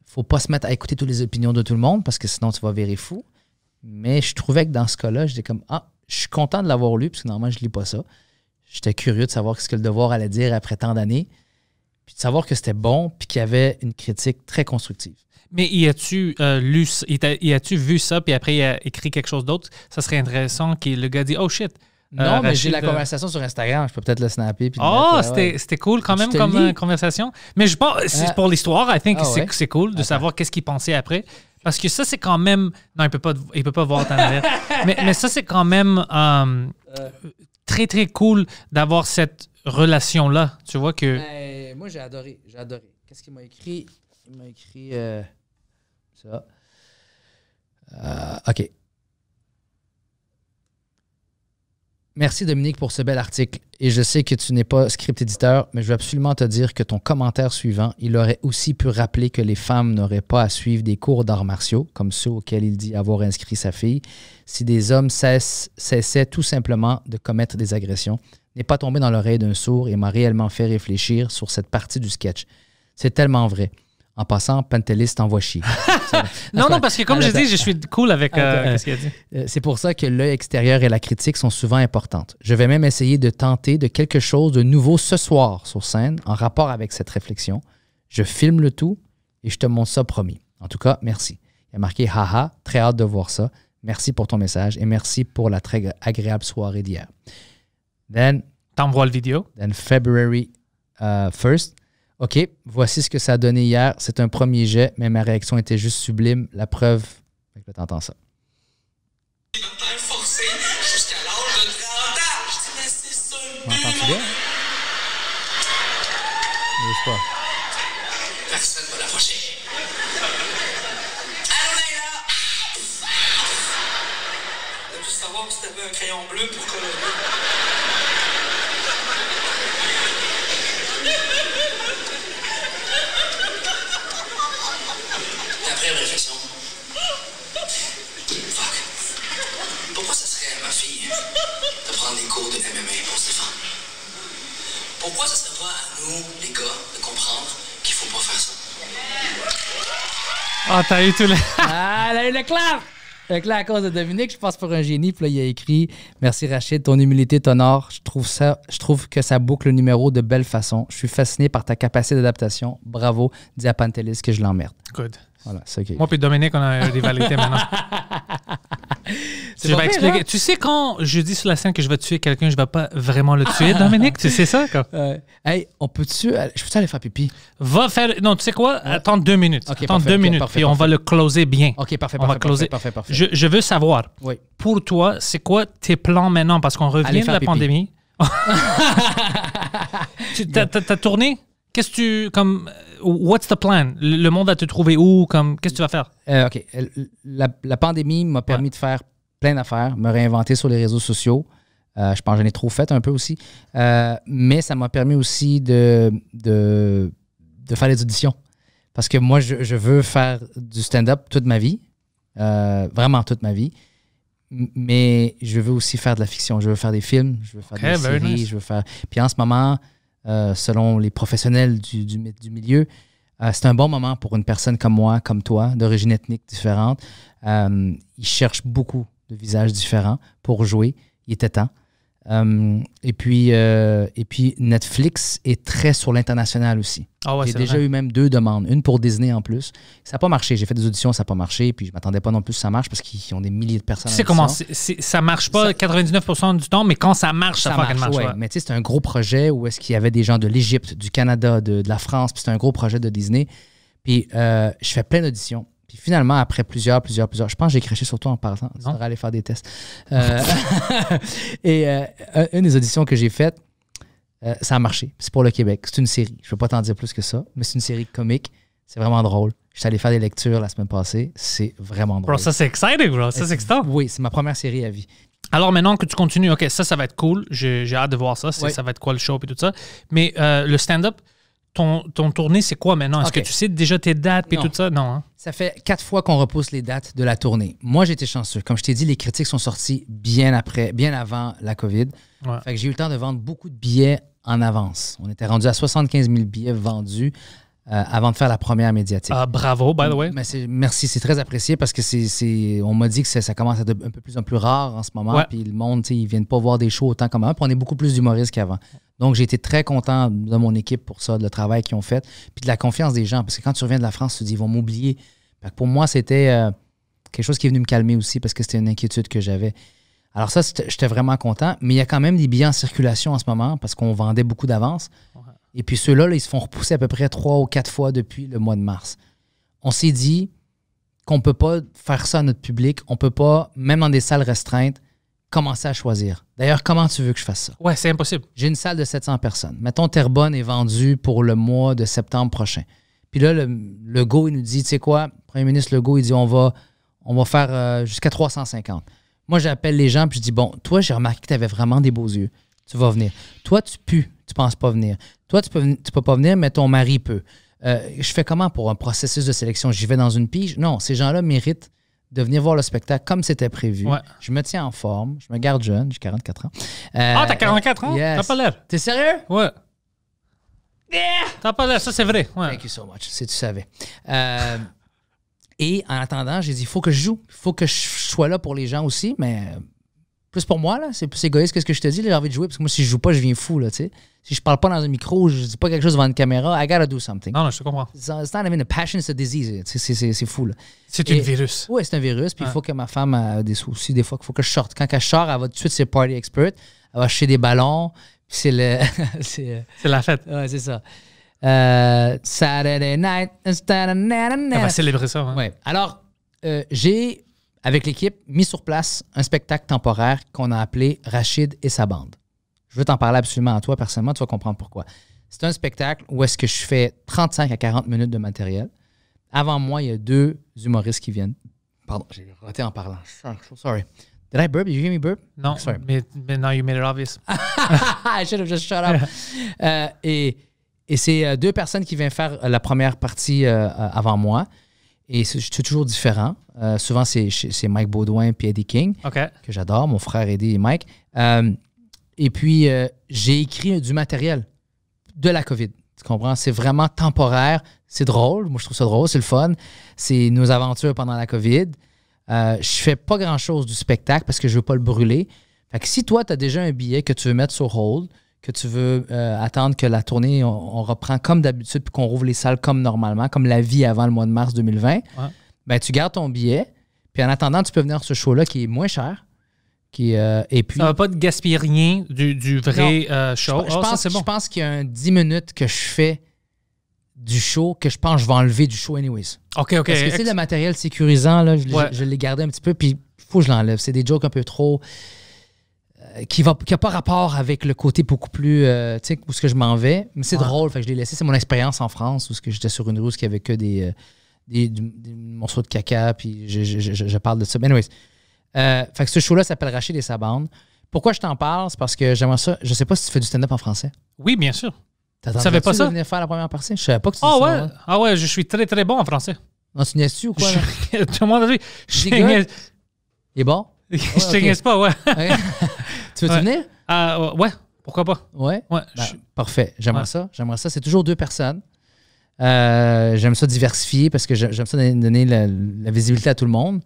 faut pas se mettre à écouter toutes les opinions de tout le monde parce que sinon tu vas virer fou. Mais je trouvais que dans ce cas-là, j'étais comme Ah, je suis content de l'avoir lu, parce que normalement, je lis pas ça. J'étais curieux de savoir ce que le devoir allait dire après tant d'années de savoir que c'était bon, puis qu'il y avait une critique très constructive. Mais y as-tu euh, as-tu vu ça, puis après il a écrit quelque chose d'autre? Ça serait intéressant que le gars dise « Oh shit! Euh, » Non, mais j'ai la euh, conversation sur Instagram. Je peux peut-être le snapper. oh, c'était cool quand même comme conversation. Mais je pense, c'est ah. pour l'histoire, I think que ah, c'est cool de savoir qu'est-ce qu'il pensait après. Parce que ça, c'est quand même. Non, il peut pas, il peut pas voir ta mais, mais ça, c'est quand même très, très cool d'avoir cette relation-là? Tu vois que. Ben, moi, j'ai adoré. J'ai adoré. Qu'est-ce qu'il m'a écrit? Il m'a écrit. Euh, ça. Euh, OK. Merci Dominique pour ce bel article. Et je sais que tu n'es pas script éditeur, mais je veux absolument te dire que ton commentaire suivant, il aurait aussi pu rappeler que les femmes n'auraient pas à suivre des cours d'arts martiaux, comme ceux auxquels il dit avoir inscrit sa fille, si des hommes cessaient tout simplement de commettre des agressions n'est pas tombé dans l'oreille d'un sourd et m'a réellement fait réfléchir sur cette partie du sketch. C'est tellement vrai. En passant, Pantelis t'envoie chier. non, non, parce que comme je dis, je suis cool avec euh, ce qu'il a dit. Euh, c'est pour ça que l'œil extérieur et la critique sont souvent importantes. Je vais même essayer de tenter de quelque chose de nouveau ce soir sur scène en rapport avec cette réflexion. Je filme le tout et je te montre ça promis. En tout cas, merci. Il a marqué haha, très hâte de voir ça. Merci pour ton message et merci pour la très agréable soirée d'hier. Then. T'envoies le vidéo. Then February uh, 1st. OK, voici ce que ça a donné hier. C'est un premier jet, mais ma réaction était juste sublime. La preuve, ça. jusqu'à fait que t'entends ça. M'entends-tu bien? Je pas. Personne va l'approcher. Allô, Leïla! Je voulais juste savoir si t'avais un crayon bleu pour colorier. Pourquoi ça sert pas à nous, les gars, de comprendre qu'il faut pas faire ça? Ah, t'as eu tout le... ah, elle a eu le clap! à cause de Dominique, je passe pour un génie. Puis là, il a écrit Merci Rachid, ton humilité t'honore. Je trouve, ça, je trouve que ça boucle le numéro de belle façon. Je suis fasciné par ta capacité d'adaptation. Bravo, dis à que je l'emmerde. Good. Moi puis Dominique, on a une rivalité maintenant. Je vais expliquer. Hein? Tu sais quand je dis sur la scène que je vais tuer quelqu'un, je ne vais pas vraiment le tuer, Dominique. tu sais ça quoi? Euh, hey, on peut tu euh, Je peux aller faire pipi. Va faire. Non, tu sais quoi Attends deux minutes. Attends deux minutes. Parfait, et on va le closer bien. Ok, parfait. On va closer. je, veux savoir. Oui. Pour toi, c'est quoi tes plans maintenant parce qu'on revient de la pandémie. tu as tourné Qu'est-ce que tu. Comme, euh, what's the plan? Le monde va te trouver où? Comme, qu'est-ce que tu vas faire? Euh, OK. Euh, la, pandémie m'a permis de faire plein d'affaires, me réinventer sur les réseaux sociaux. je pense que j'en ai trop fait un peu aussi. mais ça m'a permis aussi de, de, faire des auditions. Parce que moi, je, veux faire du stand-up toute ma vie. vraiment toute ma vie mais je veux aussi faire de la fiction. Je veux faire des films, je veux faire des séries, je veux faire. Puis en ce moment, euh, selon les professionnels du, milieu. Euh, c'est un bon moment pour une personne comme moi, comme toi, d'origine ethnique différente. Euh, il cherche beaucoup de visages différents pour jouer. Il était temps. Hum, et, puis, euh, et puis, Netflix est très sur l'international aussi. Ah J'ai déjà eu même deux demandes, une pour Disney en plus. Ça n'a pas marché. J'ai fait des auditions, ça n'a pas marché. Puis je m'attendais pas non plus que ça marche parce qu'ils ont des milliers de personnes. Tu sais comment ça marche pas 99% du temps, mais quand ça marche, ça, marche. marche Mais tu sais, c'est un gros projet où est-ce qu'il y avait des gens de l'Égypte, du Canada, de, la France. Puis c'est un gros projet de Disney. Puis euh, je fais plein d'auditions. Puis finalement, après plusieurs, plusieurs, plusieurs, je pense que j'ai craché sur toi en partant. Tu aller faire des tests. Euh, et euh, une des auditions que j'ai faites, euh, ça a marché. C'est pour le Québec. C'est une série. Je ne peux pas t'en dire plus que ça, mais c'est une série comique. C'est vraiment drôle. Je suis allé faire des lectures la semaine passée. C'est vraiment drôle. ça c'est exciting, bro. Ça c'est excitant. Oui, c'est ma première série à vie. Alors maintenant que tu continues, OK, ça, ça va être cool. J'ai hâte de voir ça. Ça va être quoi le show et tout ça. Mais le stand-up, ton, ton, tournée, c'est quoi maintenant? Est-ce que tu sais déjà tes dates et tout ça? Non. Hein? Ça fait quatre fois qu'on repousse les dates de la tournée. Moi, j'étais chanceux. Comme je t'ai dit, les critiques sont sorties bien après, bien avant la COVID. j'ai eu le temps de vendre beaucoup de billets en avance. On était rendu à 75 000 billets vendus euh, avant de faire la première médiatique. Ah bravo, by the way. Mais merci, c'est très apprécié parce que c'est, on m'a dit que ça commence à être un peu plus en plus rare en ce moment. Puis le monde, ils viennent pas voir des shows autant comme avant. Puis on est beaucoup plus humoriste qu'avant. Donc j'ai été très content de mon équipe pour ça, le travail qu'ils ont fait, puis de la confiance des gens. Parce que quand tu reviens de la France, tu te dis, ils vont m'oublier. Pour moi, c'était euh, quelque chose qui est venu me calmer aussi parce que c'était une inquiétude que j'avais. Alors ça, j'étais vraiment content. Mais il y a quand même des billets en circulation en ce moment parce qu'on vendait beaucoup d'avance. Et puis ceux-là, ils se font repousser à peu près trois ou quatre fois depuis le mois de mars. On s'est dit qu'on ne peut pas faire ça à notre public. On ne peut pas, même en des salles restreintes, commencer à choisir. D'ailleurs, comment tu veux que je fasse ça? Ouais, c'est impossible. J'ai une salle de 700 personnes. Mettons, Terrebonne est vendue pour le mois de septembre prochain. Puis là, le, go, il nous dit, tu sais quoi, Premier ministre Legault, il dit, on va, on va faire euh, jusqu'à 350. Moi, j'appelle les gens, puis je dis, bon, toi, j'ai remarqué que tu avais vraiment des beaux yeux. Tu vas venir. Toi, tu pues tu penses pas venir. Toi, tu peux, peux pas venir, mais ton mari peut. Euh, je fais comment pour un processus de sélection? J'y vais dans une pige? Non, ces gens-là méritent de venir voir le spectacle comme c'était prévu. Je me tiens en forme, je me garde jeune, j'ai 44 ans. Euh, ah, t'as 44 ans? T'as pas l'air. T'es sérieux? Ouais. T'as pas l'air, ça c'est vrai. Thank you so much, si tu savais. Euh, et en attendant, j'ai dit, il faut que je joue, il faut que je sois là pour les gens aussi, mais plus pour moi, là, c'est égoïste que ce que je te dis, j'ai envie de jouer, parce que moi, si je joue pas, je viens fou, là, Si je parle pas dans un micro, je dis pas quelque chose devant une caméra, I gotta do something. Non, non, je te comprends. It's not passion, a disease, c'est fou, là. C'est un virus. Oui, c'est un virus, puis il faut que ma femme a des soucis, des fois, il faut que je sorte. Quand elle sort, elle va tout de suite, c'est party expert, elle va acheter des ballons, c'est le... Euh, c'est la fête. Ouais, c'est ça. Euh, Saturday night, Elle va célébrer ça, hein. Ouais. Alors, euh, j'ai avec l'équipe, mis sur place un spectacle temporaire qu'on a appelé Rachid et sa bande. Je veux t'en parler absolument à toi personnellement, tu vas comprendre pourquoi. C'est un spectacle où est-ce que je fais 35 à 40 minutes de matériel. Avant moi, il y a deux humoristes qui viennent. Pardon, j'ai raté en parlant. Sorry. Did I burp? you hear me burp? Non, Sorry. now you made it obvious. I should have just shut up. Euh, et, et c'est euh, deux personnes qui viennent faire euh, la première partie avant moi. Et c'est toujours différent. Euh, souvent, c'est Mike Baudouin et Eddie King, que j'adore, mon frère Eddie et Mike. Euh, et puis, euh, j'ai écrit du matériel de la COVID. Tu comprends? C'est vraiment temporaire. C'est drôle. Moi, je trouve ça drôle. C'est le fun. C'est nos aventures pendant la COVID. je fais pas grand-chose du spectacle parce que je veux pas le brûler. Fait si toi, tu as déjà un billet que tu veux mettre sur hold, que tu veux euh, attendre que la tournée, on, reprend comme d'habitude, puis qu'on rouvre les salles comme normalement, comme la vie avant le mois de mars 2020, ben, tu gardes ton billet. Puis en attendant, tu peux venir à ce show-là qui est moins cher. Qui, est... Euh, et puis, va pas de gaspiller rien du, vrai euh, show. Je, ah, pense, pense qu'il y a un 10 minutes que je fais du show que je pense que je vais enlever du show anyways. OK, OK. Parce que c'est le matériel sécurisant, là, je, je l'ai gardé un petit peu, puis il faut que je l'enlève. C'est des jokes un peu trop... Euh, qui va qui pas rapport avec le côté beaucoup plus euh, tu sais où ce que je m'en vais mais c'est drôle fait que je l'ai laissé c'est mon expérience en France où ce que j'étais sur une route qui avait que des, euh, des, morceaux de caca puis je, parle de ça mais anyways fait que ce show là s'appelle Rachid et sa bande pourquoi je t'en parle c'est parce que j'aimerais ça je sais pas si tu fais du stand-up en français oui bien sûr tu savais pas ça venir faire la première partie je savais pas que tu ah ouais hein. ah ouais je suis très très bon en français non tu niaises-tu ou quoi tout il est bon je ne ah okay. pas ouais Tu veux-tu ouais. venir? Ah, ouais, pourquoi pas? Ouais. ouais bah, Parfait. J'aimerais ça. J'aimerais ça. C'est toujours deux personnes. Euh, j'aime ça diversifier parce que j'aime ça donner, la, visibilité à tout le monde.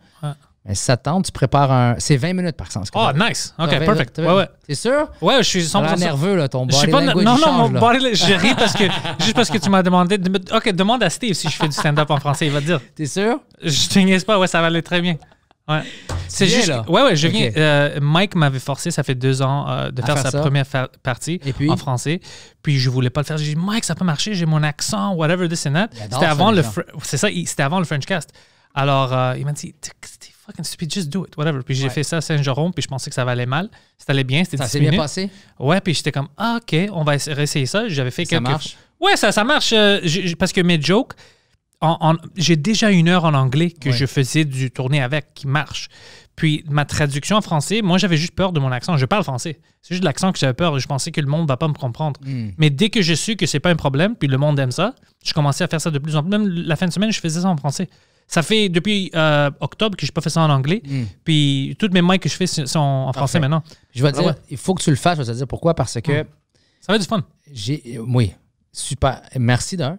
Mais si ça tente, tu prépares un. C'est 20 minutes par sens. oh, nice. OK, perfect. ouais, T'es sûr? Ouais, je suis 100% nerveux, là, ton body. Je suis pas non, non, mon body, je ris parce que, juste parce que tu m'as demandé. OK, demande à Steve si je fais du stand-up en français, il va te dire. T'es sûr? Je te pas, ouais, ça va aller très bien. Ouais. C'est juste. Ouais, ouais, je viens. Euh, Mike m'avait forcé, ça fait deux ans, euh, de faire, sa première partie en français. Puis je voulais pas le faire. J'ai dit, Mike, ça peut marcher, j'ai mon accent, whatever, this and that. C'était avant, le c'est ça, c'était avant le French cast. Alors, euh, il m'a dit, c'était fucking stupid, just do it, whatever. Puis j'ai fait ça à Saint-Jérôme, puis je pensais que ça allait mal. Ça allait bien, c'était Ça s'est bien passé? Ouais, puis j'étais comme, ah, OK, on va essayer ça. J'avais fait ça quelques. marche? Ouais, ça, ça marche. parce que mes jokes j'ai déjà une heure en anglais que je faisais du tourner avec qui marche. Puis ma traduction en français, moi j'avais juste peur de mon accent. Je parle français. C'est juste l'accent que j'avais peur. Je pensais que le monde va pas me comprendre. Hmm. Mais dès que je suis que c'est pas un problème, puis le monde aime ça, je commençais à faire ça de plus en plus. Même la fin de semaine, je faisais ça en français. Ça fait depuis euh, octobre que je n'ai pas fait ça en anglais. Hmm. Puis toutes mes mics que je fais sont en français maintenant. Je vais dire, il faut que tu le fasses. Je vais te dire pourquoi. Parce que. Hmm. Ça va être du fun. Euh, oui, super. Merci d'un.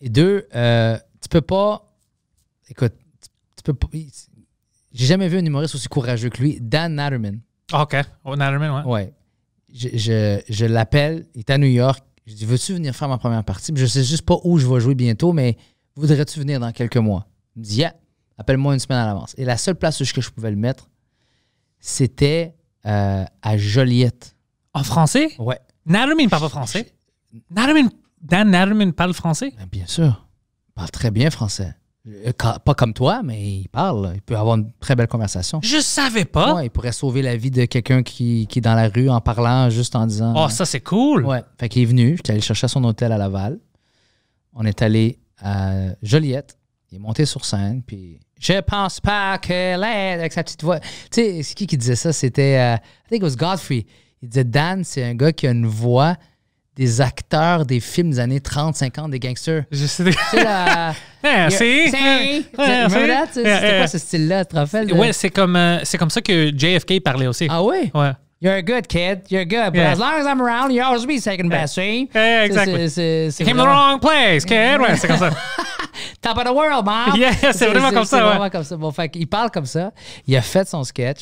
Et deux, euh, peux pas. Écoute, tu peux pas. J'ai jamais vu un humoriste aussi courageux que lui. Dan Natterman. Ah, OK. Oh, Natterman, ouais. Ouais. Je, l'appelle, il est à New York. Je dis Veux-tu venir faire ma première partie Je sais juste pas où je vais jouer bientôt, mais voudrais-tu venir dans quelques mois Il me dit Yeah, appelle-moi une semaine à l'avance. Et la seule place où je pouvais le mettre, c'était euh, à Joliette. En français Ouais. Natterman parle pas français. Natterman, Dan Natterman parle français? Ben, bien sûr parle très bien français. Euh, pas comme toi, mais il parle. Il peut avoir une très belle conversation. Je savais pas. il pourrait sauver la vie de quelqu'un qui, est dans la rue en parlant, juste en disant. Oh, ça, c'est cool. Ouais. Fait qu'il est venu. J'étais allé chercher à son hôtel à Laval. On est allé à Joliette. Il est monté sur scène. Puis, je pense pas que l'aide avec sa petite voix. Tu sais, c'est qui qui disait ça? C'était. Euh, I think it was Godfrey. Il disait Dan, c'est un gars qui a une voix des acteurs des films des années 30, 50, des gangsters. sais. C'est la. Ah, c'est. quoi ce style-là, Truffle? Ouais, c'est comme, euh, c'est comme ça que JFK parlait aussi. Ah oui? Ouais. You're a good, kid. You're good. But as long as I'm around, you'll always be second best, see? exactly. C'est, Came the wrong place, kid. Ouais, c'est comme ça. Top of the world, man. Yeah, c'est, vraiment comme ça. C'est vraiment comme ça. Bon, fait, il parle comme ça. Il a fait son sketch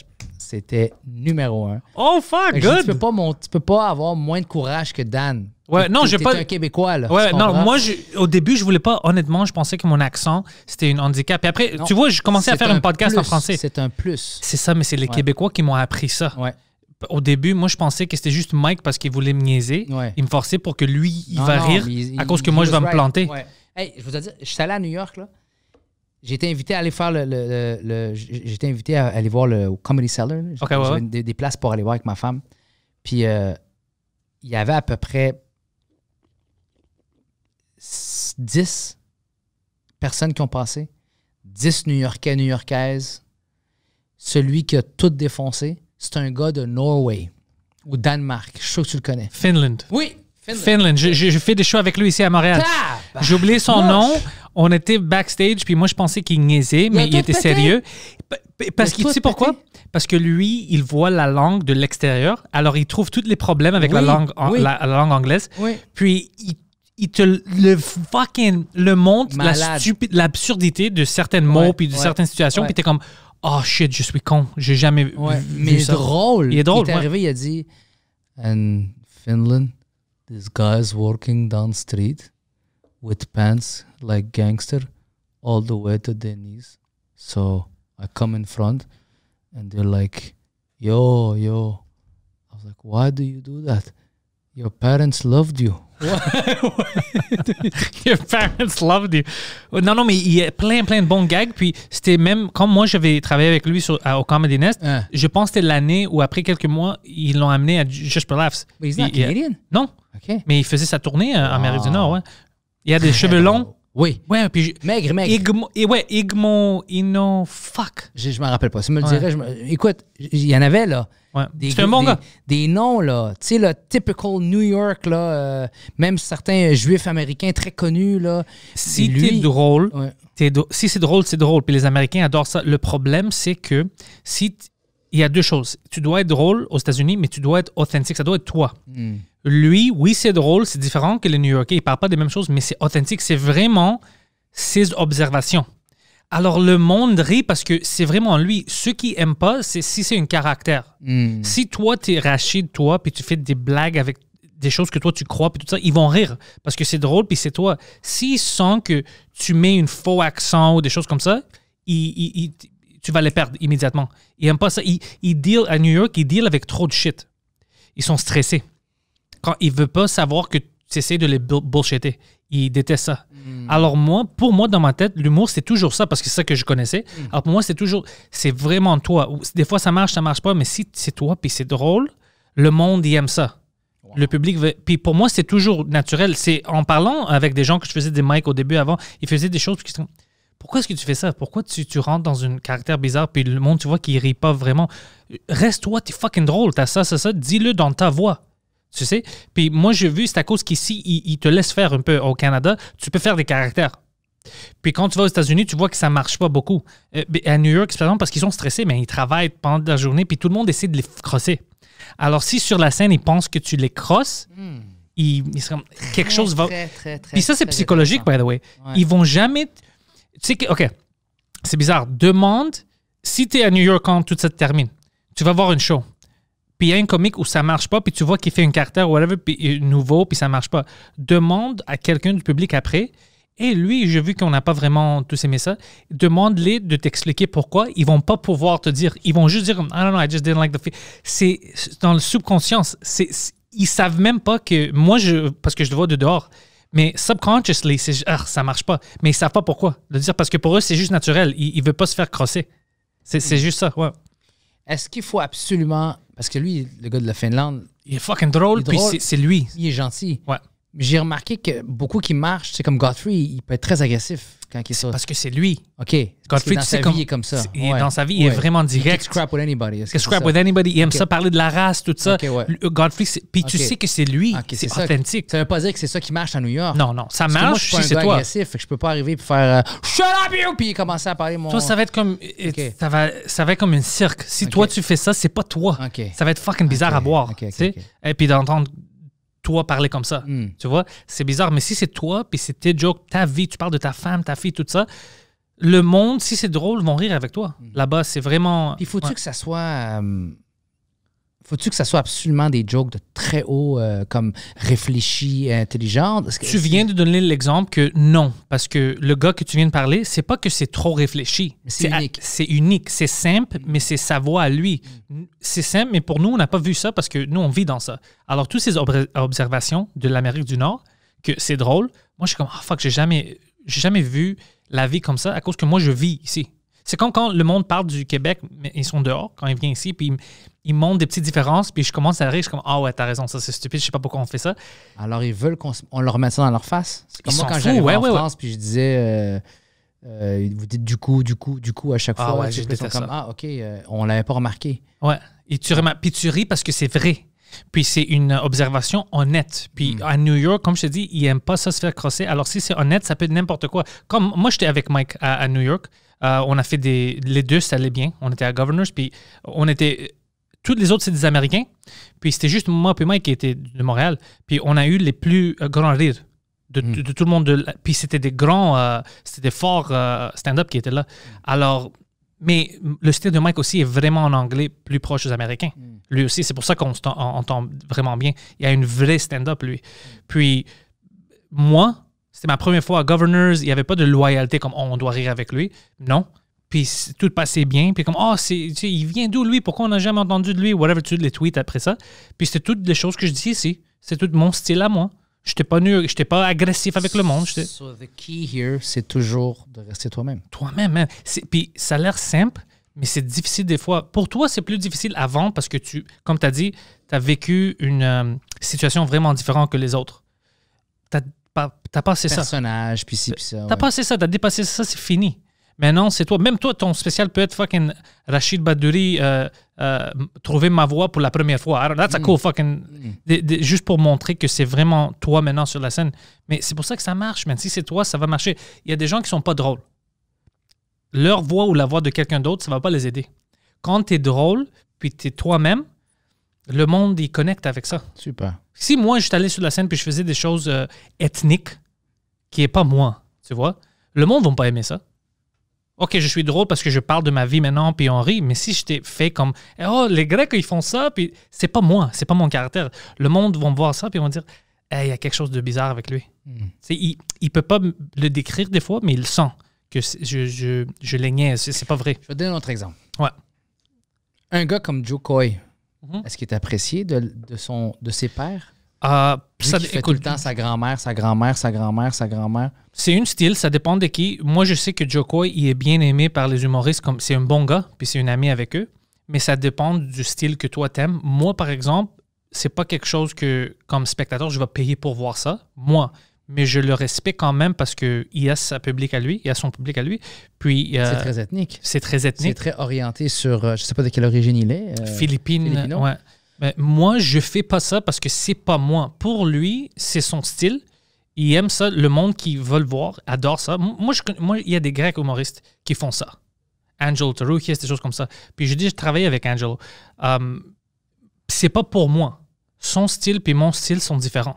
c'était numéro un. Oh, fuck, good! tu, peux pas tu peux pas avoir moins de courage que Dan. Ouais, non, j'ai pas. un Québécois, là. Ouais, non, moi, au début, je voulais pas. Honnêtement, je pensais que mon accent, c'était un handicap. Et après, tu vois, je commençais à faire un, podcast en français. C'est un plus. C'est ça, mais c'est les Québécois qui m'ont appris ça. Ouais. Au début, moi, je pensais que c'était juste Mike parce qu'il voulait me niaiser. Il me forçait pour que lui, il va rire à cause que moi, je vais me planter. Hey, je vous ai dit, je suis allé à New York, là. J'ai été invité à aller faire le. le, invité à aller voir le Comedy Cellar. Des, places pour aller voir avec ma femme. Puis euh, il y avait à peu près 10 personnes qui ont passé. 10 New-Yorkais, New-Yorkaises. Celui qui a tout défoncé, c'est un gars de Norway ou Danemark. Je suis sûr que tu le connais. Finland. Oui, Finland. Finland. je des shows avec lui ici à Montréal. J'ai oublié son nom on était backstage, puis moi, je pensais qu'il niaisait, mais il, était sérieux. Parce que tu pourquoi? Parce que lui, il voit la langue de l'extérieur, alors il trouve tous les problèmes avec la, langue, la, langue anglaise. Puis il te le fucking le montre la l'absurdité de certains mots puis de certaines situations puis puis t'es comme oh shit je suis con j'ai jamais vu mais ça. drôle il est drôle il est arrivé il a dit Finland this guy's walking down street with pants like gangster all the way to their knees. So I come in front and they're like, yo, yo. I was like, why do you do that? Your parents loved you. Your parents loved you. Euh, non, non, mais il y a plein, plein de bons gags. Puis c'était même, comme moi, j'avais travaillé avec lui sur, à, au Comedy Nest, je pense que c'était l'année où, après quelques mois, ils l'ont amené à Just for Laughs. Mais il Canadien? Non. Okay. Mais il faisait sa tournée euh, en Amérique du ah. Nord, Il a des cheveux longs. Oui. Ouais, puis. Je... Maigre, maigre. Igmo... Et ouais, Igmo Ino. Fuck. Je, ne m'en rappelle pas. Si me le dirais, écoute, il y en avait, là. Ouais. Des, des, des, noms, là. Tu sais, le typical New York, là. Euh, même certains juifs américains très connus, là. Si drôle, es si c'est drôle, c'est drôle. Puis les Américains adorent ça. Le problème, c'est que si. Il y a deux choses. Tu dois être drôle aux États-Unis, mais tu dois être authentique. Ça doit être toi. Hmm. Lui, oui, c'est drôle, c'est différent que les New Yorkais. Ils parlent pas des mêmes choses, mais c'est authentique. C'est vraiment ses observations. Alors le monde rit parce que c'est vraiment lui. Ce qui aime pas, c'est si c'est un caractère. Hmm. Si toi tu es Rachid, toi, puis tu fais des blagues avec des choses que toi tu crois, puis tout ça, ils vont rire parce que c'est drôle, puis c'est toi. S'ils sentent que tu mets un faux accent ou des choses comme ça, tu vas les perdre immédiatement. Ils n'aiment pas ça. Ils, deal à New York, ils deal avec trop de shit. Ils sont stressés quand il veut pas savoir que tu essaies de les bullshitter. Il déteste ça. Hmm. Alors moi, pour moi, dans ma tête, l'humour, c'est toujours ça, parce que c'est ça que je connaissais. Hmm. Alors pour moi, c'est toujours, c'est vraiment toi. Des fois, ça marche, ça marche pas, mais si c'est toi, puis c'est drôle, le monde, il aime ça. Le public, veut... puis pour moi, c'est toujours naturel. C'est en parlant avec des gens que je faisais des mics au début avant, ils faisaient des choses qui sont pourquoi est-ce que tu fais ça? Pourquoi tu, tu rentres dans un caractère bizarre puis le monde, tu vois, qui rit pas vraiment? Reste-toi, t'es fucking drôle, t'as ça, ça, ça, dis-le dans ta voix. Tu sais? Puis moi, j'ai vu, c'est à cause qu'ici, ils, te laissent faire un peu au Canada. Tu peux faire des caractères. Puis quand tu vas aux États-Unis, tu vois que ça marche pas beaucoup. Euh, à New York, c'est parce qu'ils sont stressés, mais ils travaillent pendant la journée, puis tout le monde essaie de les crosser. Alors si sur la scène, ils pensent que tu les crosses, hmm. ils, quelque chose va. puis ça, c'est psychologique, by the way. Ils vont jamais. Tu sais que, OK, c'est bizarre. Demande si tu es à New York quand tout ça termine. Tu vas voir une show puis il y a un comique où ça marche pas, puis tu vois qu'il fait une caractère ou whatever, puis nouveau, puis ça marche pas. Demande à quelqu'un du public après, et lui, j'ai vu qu'on n'a pas vraiment tous aimé ça. Demande-les de t'expliquer pourquoi. Ils vont pas pouvoir te dire. Ils vont juste dire, I don't know, I just didn't like the film. C'est dans le subconscient. C'est, ils savent même pas que moi, je, parce que je le vois de dehors, mais subconsciously, c'est, ne ah, ça marche pas. Mais ils savent pas pourquoi. de dire parce que pour eux, c'est juste naturel. Ils, ne veulent pas se faire crosser. C'est, mm. juste ça. Ouais. Est-ce qu'il faut absolument parce que lui, le gars de la Finlande. Il est fucking drôle, puis c'est lui. Il est gentil. Ouais. J'ai remarqué que beaucoup qui marchent, c'est comme Godfrey, il peut être très agressif quand Parce que c'est lui. OK. Godfrey, dans tu sa vie, il est comme ça. Il est Dans sa vie, il est vraiment direct. with anybody. with anybody. Il aime ça parler de la race, tout ça. Godfrey, puis tu sais que c'est lui. c'est authentique. Ça. ne veut pas dire que c'est ça qui marche à New York. Non, non. Ça marche je suis si c'est toi. agressif. que je peux pas arriver et faire euh, Shut up, you! Puis commencer à parler mon. Toi, ça va être comme. Ça, va, ça va être comme une cirque. Si toi, tu fais ça, c'est pas toi. Ça va être fucking bizarre à voir. Et puis d'entendre toi parler comme ça. Hmm. Tu vois, c'est bizarre. Mais si c'est toi, puis c'est tes jokes, ta vie, tu parles de ta femme, ta fille, tout ça, le monde, si c'est drôle, vont rire avec toi. Hmm. Là-bas, c'est vraiment. Il faut que ça soit. Euh, faut-tu que ça soit absolument des jokes de très haut, euh, comme réfléchis et intelligents? tu viens de donner l'exemple que non, parce que le gars que tu viens de parler, c'est pas que c'est trop réfléchi. C'est unique. C'est unique, c'est simple, mais c'est sa voix à lui. Mm. C'est simple, mais pour nous, on n'a pas vu ça parce que nous, on vit dans ça. Alors, toutes ces observations de l'Amérique du Nord, que c'est drôle, moi, je suis comme, ah oh, fuck, j'ai jamais, jamais vu la vie comme ça à cause que moi, je vis ici. C'est comme quand le monde parle du Québec, mais ils sont dehors quand ils viennent ici, puis ils, montrent des petites différences, puis je commence à rire, je suis comme Ah ouais, t'as raison, ça c'est stupide, je sais pas pourquoi on fait ça. Alors ils veulent qu'on leur mette ça dans leur face. C'est comme moi quand j'allais en France, puis je disais euh, euh, Vous dites du coup, du coup, du coup à chaque ah fois. Ouais, je comme Ah ok, euh, on l'avait pas remarqué. Ouais, et tu, puis tu ris parce que c'est vrai. Puis c'est une observation honnête. Puis hmm. à New York, comme je te dis, ils n'aiment pas ça se faire crosser. Alors si c'est honnête, ça peut être n'importe quoi. Comme moi, j'étais avec Mike à New York. Euh, on a fait des. Les deux, ça allait bien. On était à Governors, puis on était. Toutes les autres, c'est des Américains. Puis c'était juste moi et Mike qui étaient de Montréal. Puis on a eu les plus euh, grands rires hmm. de, tout le monde. puis c'était des grands. Euh, c'était des forts stand-up qui étaient là. Hmm. Alors. Mais le style de Mike aussi est vraiment en anglais, plus proche aux Américains. Hmm. Lui aussi, c'est pour ça qu'on entend vraiment bien. Il y a une vraie stand-up, lui. Puis moi, c'est ma première fois à Governors. Il n'y avait pas de loyauté comme oh, on doit rire avec lui. Non. Puis tout passait bien. Puis comme, oh, il vient d'où lui? Pourquoi on n'a jamais entendu de lui? Whatever, tu les tweets après ça. Puis c'est toutes les choses que je dis ici. C'est tout mon style à moi. Je n'étais pas, pas agressif avec le monde. So the key here, c'est toujours de rester toi-même. Toi-même, hein. Puis ça a l'air simple, mais c'est difficile des fois. Pour toi, c'est plus difficile avant parce que tu, comme tu as dit, tu as vécu une euh, situation vraiment différente que les autres. Tu as t'as passé ça. T'as passé ça, t'as dépassé ça, c'est fini. Maintenant, c'est toi. Même toi, ton spécial peut être fucking Rachid Badouri, euh, euh, trouver ma voix pour la première fois. Alors, that's a mm. cool fucking. Mm. juste pour montrer que c'est vraiment toi maintenant sur la scène. Mais c'est pour ça que ça marche, Même Si c'est toi, ça va marcher. Il y a des gens qui sont pas drôles. Leur voix ou la voix de quelqu'un d'autre, ça va pas les aider. Quand t'es drôle, puis t'es toi-même, le monde, il connecte avec ça. Super. Si moi, je suis allé sur la scène puis je faisais des choses euh, ethniques, qui n'est pas moi, tu vois, le monde ne va pas aimer ça. OK, je suis drôle parce que je parle de ma vie maintenant, puis on rit, mais si je t'ai fait comme eh, Oh, les Grecs, ils font ça, puis c'est pas moi, c'est pas mon caractère. Le monde va voir ça, puis ils vont dire eh, il y a quelque chose de bizarre avec lui. Hmm. Il ne peut pas le décrire des fois, mais il sent que je, je, je l'ai C'est pas vrai. Je vais te donner un autre exemple. Ouais. Un gars comme Joe Coy, Mhm. Est-ce qu'il est apprécié de, son, de ses pères? Euh, écoute, le temps sa grand-mère, sa grand-mère, sa grand-mère, sa grand-mère. C'est une style, ça dépend de qui. Moi, je sais que Joko, il est bien aimé par les humoristes, comme c'est un bon gars, puis c'est une amie avec eux. Mais ça dépend du style que toi t'aimes. Moi, par exemple, c'est pas quelque chose que, comme spectateur, je vais payer pour voir ça. Moi, mais je le respecte quand même parce qu'il a sa public à lui, il a son public à lui. Puis euh, c'est très ethnique. C'est très ethnique. C'est très orienté sur, euh, je sais pas de quelle origine il est. Euh, Philippine. Philippines. Ouais. Mais moi, je fais pas ça parce que c'est pas moi. Pour lui, c'est son style. Il aime ça. Le monde qui veut le voir adore ça. Moi, je, moi, il y a des Grecs humoristes qui font ça. angel Tarouki, des choses comme ça. Puis je dis, je travaille avec Angel. Ce c'est pas pour moi. Son style puis mon style sont différents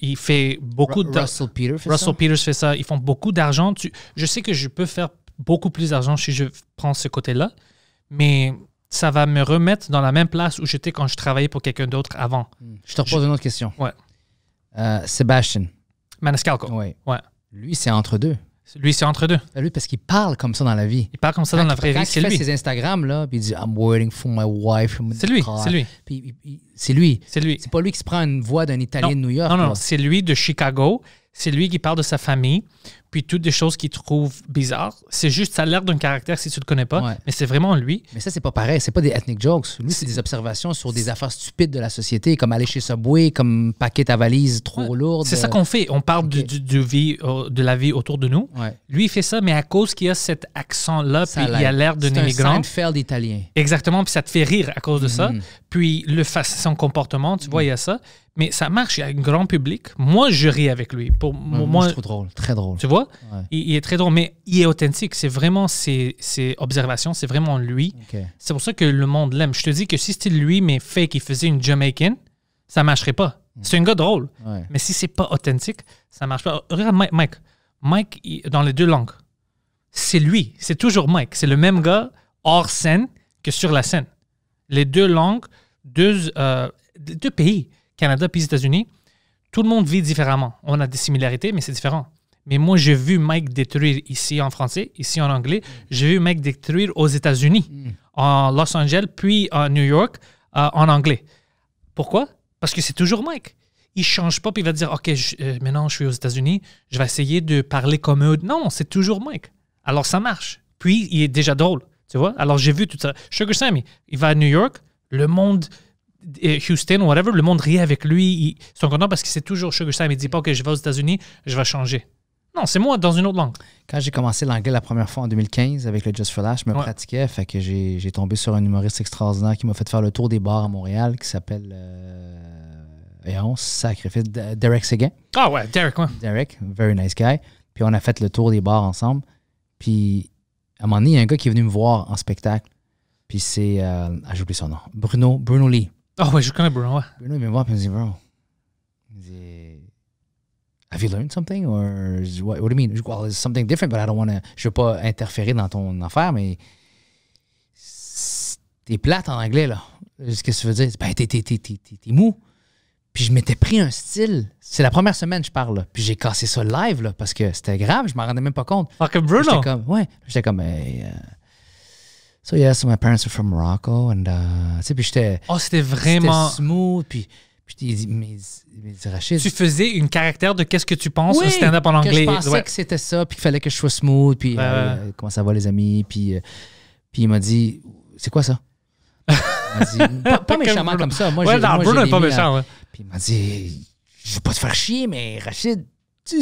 il fait beaucoup de. Russell Peters fait ça. Ils font beaucoup d'argent. Tu, je sais que je peux faire beaucoup plus d'argent si je prends ce côté-là, mais ça va me remettre dans la même place où j'étais quand je travaillais pour quelqu'un d'autre avant. Hmm. Je te repose une autre question. Ouais. Euh, Sebastian. Maniscalco. ouais. Lui, c'est entre deux. Lui, c'est entre deux. Lui, parce qu'il parle comme ça dans la vie. Il parle comme ça dans la vraie vie. C'est lui. Il fait ses Instagram, là, puis il dit I'm waiting for my wife. C'est lui. C'est lui. C'est lui. C'est lui. pas lui qui se prend une voix d'un Italien de New York. Non, non, c'est lui de Chicago. C'est lui qui parle de sa famille puis toutes des choses qu'il trouve bizarres. C'est juste, ça a l'air d'un caractère si tu le connais pas, mais c'est vraiment lui. Mais ça, c'est pas pareil. C'est pas des ethnic jokes. Lui, c'est des observations sur des affaires stupides de la société, comme aller chez Subway, comme paquet ta valise trop lourde. C'est ça qu'on fait. On parle du, du, vie, euh, de la vie autour de nous. Lui, il fait ça, mais à cause qu'il a cet accent-là, puis il a l'air d'un immigrant. C'est un Seinfeld italien. Exactement, puis ça te fait rire à cause de ça. Mm puis le son comportement, tu vois, il y a ça. Mais ça marche, il y a un grand public. Moi, je ris avec lui. Pour moi, c'est trop drôle, très drôle. Tu vois, il, est très drôle, mais il est authentique. C'est vraiment ses, observations, c'est vraiment lui. C'est pour ça que le monde l'aime. Je te dis que si c'était lui, mais fake, il faisait une Jamaican, ça marcherait pas. Mm. C'est un gars drôle, mais si c'est pas authentique, ça marche pas. Regarde Mike, Mike, dans les deux langues, c'est lui, c'est toujours Mike. C'est le même gars hors scène que sur la scène. Les deux langues, deux, euh, deux pays, Canada puis États-Unis, tout le monde vit différemment. On a des similarités, mais c'est différent. Mais moi, j'ai vu Mike détruire ici en français, ici en anglais. J'ai vu Mike détruire aux États-Unis, mm. en Los Angeles, puis en New York, euh, en anglais. Pourquoi? Parce que c'est toujours Mike. Il change pas, puis il va dire, OK, euh, maintenant je suis aux États-Unis, je vais essayer de parler comme eux. Non, c'est toujours Mike. Alors ça marche. Puis il est déjà drôle, tu vois. Alors j'ai vu tout ça. Sugar Sammy, il va à New York, le monde, Houston whatever, le monde riait avec lui. Ils sont contents parce qu'il c'est toujours Sugar Sam. Il dit pas que je vais aux États-Unis, je vais changer. Non, c'est moi dans une autre langue. Quand j'ai commencé l'anglais la première fois en 2015 avec le Just for Lash, je me pratiquais. Fait que j'ai tombé sur un humoriste extraordinaire qui m'a fait faire le tour des bars à Montréal qui s'appelle. et euh, on sacrifice Derek Seguin. Ah ouais, Derek, ouais. Derek, very nice guy. Puis on a fait le tour des bars ensemble. Puis à un moment donné, il y a un gars qui est venu me voir en spectacle. Puis c'est. Euh, ah, j'ai oublié son nom. Bruno, Bruno Lee. oh, ouais, je connais Bruno, ouais. Bruno, il me voit, puis il me dit, bro. Il me dit, Have you learned something? Or what, do you mean? Well, it's something different, but I don't want to. Je veux pas interférer dans ton affaire, mais. T'es plate en anglais, là. Qu'est-ce que tu veux dire? Ben, t'es, mou. Puis je m'étais pris un style. C'est la première semaine que je parle. Là. Puis j'ai cassé ça live là, parce que c'était grave, je m'en rendais même pas compte. Fuck ah, Bruno. J'étais comme, ouais. J'étais comme, euh, So yeah, so my parents are from Morocco and uh, puis j'étais Oh, c'était vraiment smooth puis puis dit, mais Rachid, Tu faisais une caractère de qu'est-ce que tu penses au stand-up en anglais. Que je pensais que c'était ça puis qu'il fallait que je sois smooth puis euh, euh, comment ça va les amis puis euh, puis il m'a dit c'est quoi ça dit, pas, pas méchamment comme ça. Moi, ouais, non, moi, Bruno est pas méchant. Puis il m'a dit Je vais pas te faire chier, mais Rachid, tu,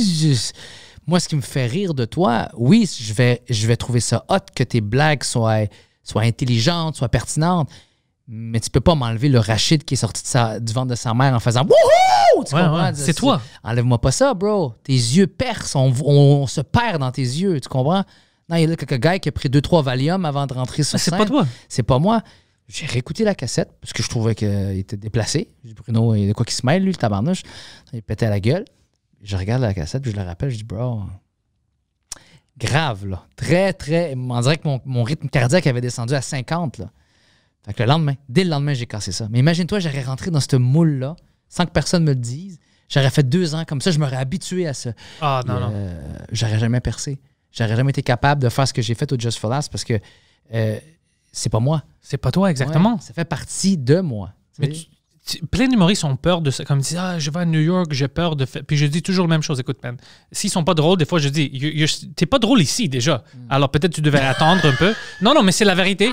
moi, ce qui me fait rire de toi, oui, je vais, je vais trouver ça hot que tes blagues soient soit intelligente, soit pertinente. Mais tu peux pas m'enlever le Rachid qui est sorti de du ventre de sa mère en faisant Wouhou! Tu comprends? c'est toi. Enlève-moi pas ça, bro. Tes yeux percent. On, se perd dans tes yeux. Tu comprends? Non, il y a quelqu'un gars qui a pris deux, trois Valium avant de rentrer sur scène. C'est pas toi. C'est pas moi. J'ai réécouté la cassette parce que je trouvais qu'il était déplacé. Bruno, il y a de quoi qui se mêle, lui, le tabarnouche. Il pétait à la gueule. Je regarde la cassette, je le rappelle, je dis, bro, grave, là. Très, très. On dirait que mon, rythme cardiaque avait descendu à 50, là. Fait que le lendemain, dès le lendemain, j'ai cassé ça. Mais imagine-toi, j'aurais rentré dans ce moule-là sans que personne me le dise. J'aurais fait deux ans comme ça, je m'aurais habitué à ça. Ah, non, non. Euh, j'aurais jamais percé. J'aurais jamais été capable de faire ce que j'ai fait au Just for Last parce que euh, c'est pas moi. C'est pas toi, exactement. ça fait partie de moi. Mais tu, plein d'humoristes ont peur de ça. Comme ils disent, ah, je vais à New York, j'ai peur de Puis je dis toujours la même chose. Écoute, man, s'ils sont pas drôles, des fois, je dis, t'es pas drôle ici déjà. Mm. Alors peut-être tu devais attendre un peu. Non, non, mais c'est la vérité.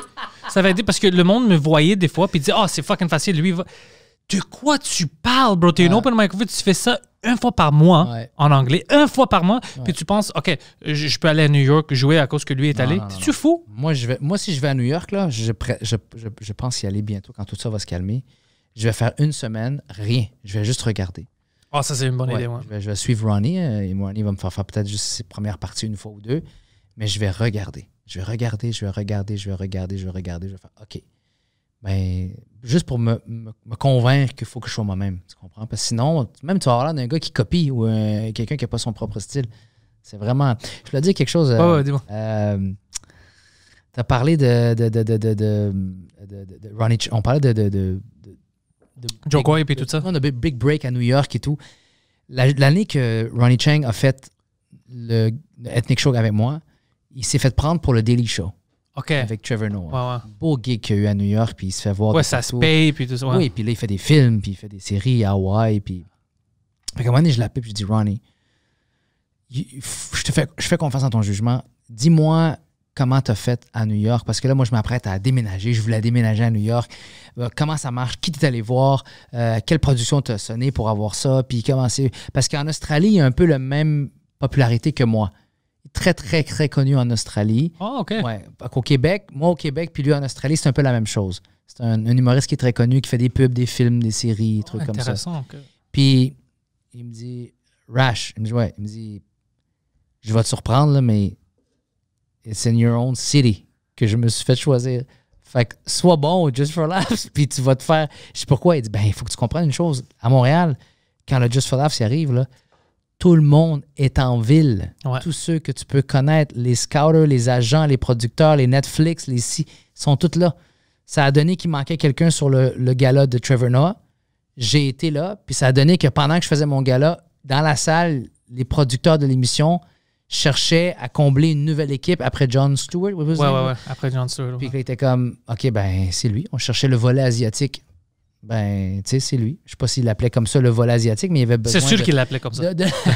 Ça va dire parce que le monde me voyait des fois, puis disait, ah, c'est fucking facile, lui, va. De quoi tu parles, bro? T'es ouais. une open mic, tu fais ça une fois par mois en anglais, une fois par mois, puis tu penses, OK, je, peux aller à New York jouer à cause que lui est allé. T'es-tu fou? Moi, je vais, moi, si je vais à New York, là, je, je, je, pense y aller bientôt quand tout ça va se calmer. Je vais faire une semaine, rien. Je vais juste regarder. Ah, ça, c'est une bonne idée, moi. Je, vais, suivre Ronnie euh, et Ronnie va me faire faire peut-être juste ses premières parties une fois ou deux, mais je vais regarder. Je vais regarder, je vais regarder, je vais regarder, je vais regarder, je vais faire OK. Mais ben, juste pour me, convaincre qu'il faut que je sois moi-même, tu comprends? Parce que sinon, même tu vas avoir l'air d'un gars qui copie ou euh, quelqu'un qui n'a pas son propre style. C'est vraiment. Je voulais dire quelque chose. Euh, dis-moi. Euh, tu as parlé de, de, de, On parlait de de Joe Coy et tout ça. a Big Break à New York et tout. L'année que Ronnie Chang a fait le, Ethnic Show avec moi, il s'est fait prendre pour le Daily Show. OK. Avec Trevor Noah. Beau gig qu'il y a eu à New York, puis il se fait voir. Ouais, ça se paye, puis tout ça. Oui, puis là, il fait des films, puis il fait des séries à Hawaii puis. Fait qu'à un moment donné, je l'appelle, puis je dis, Ronnie, je te fais, je fais confiance en ton jugement. Dis-moi comment tu as fait à New York? Parce que là, moi, je m'apprête à déménager. Je voulais déménager à New York. Euh, comment ça marche? Qui t'es allé voir? Euh, quelle production t'a sonné pour avoir ça? Puis comment c'est. Parce qu'en Australie, il y a un peu la même popularité que moi. Très, très, très connu en Australie. Ah, OK. Ouais. Au Québec, moi au Québec, puis lui en Australie, c'est un peu la même chose. C'est un, humoriste qui est très connu, qui fait des pubs, des films, des séries, des trucs comme ça. Intéressant. Puis il me dit, Rash, il me dit, ouais, il me dit, je vais te surprendre, mais It's in your own city que je me suis fait choisir. Fait que sois bon Just for Laughs, puis tu vas te faire. Je sais pourquoi. Il dit ben, il faut que tu comprennes une chose. À Montréal, quand le Just for Laughs arrive, tout le monde est en ville. Tous ceux que tu peux connaître, les scouters, les agents, les producteurs, les Netflix, les si, sont tous là. Ça a donné qu'il manquait quelqu'un sur le, le, gala de Trevor Noah. J'ai été là, puis ça a donné que pendant que je faisais mon gala, dans la salle, les producteurs de l'émission cherchait à combler une nouvelle équipe après John Stewart. Ouais, ouais, ouais, après John Stewart. Puis il était comme, OK, ben, c'est lui. On cherchait le volet asiatique. Ben, tu sais, c'est lui. Je sais pas s'il l'appelait comme ça, le volet asiatique, mais il avait besoin. C'est sûr qu'il l'appelait comme ça.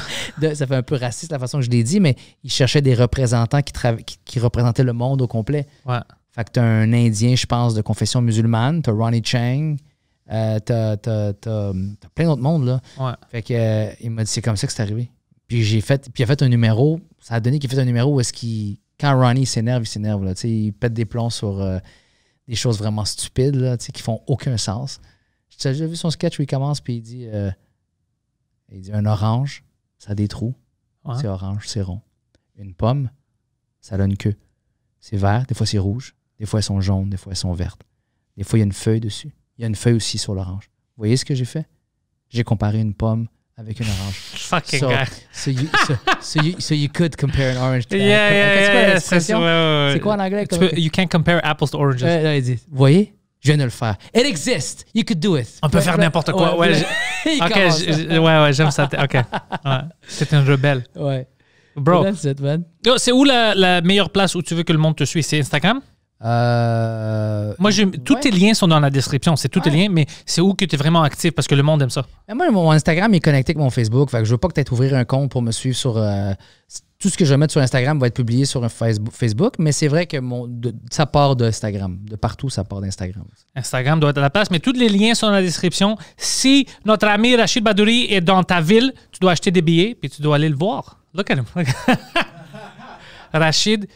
ça fait un peu raciste la façon que je l'ai dit, mais il cherchait des représentants qui, représentaient le monde au complet. Ouais. Fait que t'as un Indien, je pense, de confession musulmane, t'as Ronnie Chang, euh, t'as plein d'autres mondes, là. Ouais. Fait que euh, il m'a dit, c'est comme ça que c'est arrivé. Puis j'ai fait, puis il a fait un numéro, ça a donné qu'il a fait un numéro où est-ce qu'il, quand Ronnie s'énerve, il s'énerve, il pète des plombs sur euh, des choses vraiment stupides, là, qui font aucun sens. J'ai déjà vu son sketch où il commence, puis il dit, euh, il dit un orange, ça a des trous, c'est orange, c'est rond. Une pomme, ça a une queue. C'est vert, des fois c'est rouge, des fois elles sont jaunes, des fois elles sont vertes. Des fois il y a une feuille dessus. Il y a une feuille aussi sur l'orange. Vous voyez ce que j'ai fait? J'ai comparé une pomme avec une orange. Fucking so, So you, so, you, so you could compare an orange to yeah, yeah, yeah, C'est yeah, c'est ouais, quoi en anglais? you can't compare apples to oranges. Euh, dit, voyez? Je viens de le faire. It exists. You could do it. On peut faire n'importe quoi. Ouais, ok, ouais, ouais, j'aime ça. Ok. C'est un rebelle. Ouais. Bro. C'est où la, la meilleure place où tu veux que le monde te suit? C'est Instagram? Euh, moi, tous tes liens sont dans la description. C'est tous tes liens, mais c'est où que tu es vraiment actif parce que le monde aime ça. moi, mon Instagram est connecté avec mon Facebook. Fait que je veux pas que tu aies ouvrir un compte pour me suivre sur. Euh, tout ce que je vais mettre sur Instagram va être publié sur Facebook, mais c'est vrai que ça part d'Instagram. De partout, ça part d'Instagram. Instagram doit être à la place, mais tous les liens sont dans la description. Si notre ami Rachid Badouri est dans ta ville, tu dois acheter des billets puis tu dois aller le voir. Look at him. Rachid.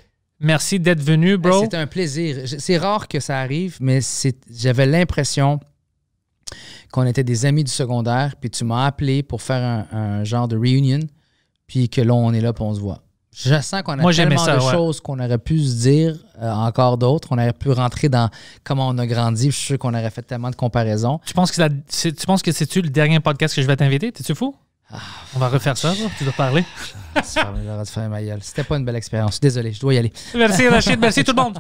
Merci d'être venu, ben, bro. C'est un plaisir. C'est rare que ça arrive, mais j'avais l'impression qu'on était des amis du secondaire, puis tu m'as appelé pour faire un, genre de réunion, puis que là, on est là, puis on se voit. Je sens qu'on a tellement de choses qu'on aurait pu se dire, euh, encore d'autres. On aurait pu rentrer dans comment on a grandi. Je suis sûr qu'on aurait fait tellement de comparaisons. Tu penses que, c'est-tu le dernier podcast que je vais t'inviter? T'es-tu fou? on va refaire ça, tu dois parler. C'était pas une belle expérience. Désolé, je dois y aller. Merci Rachid, merci tout le monde.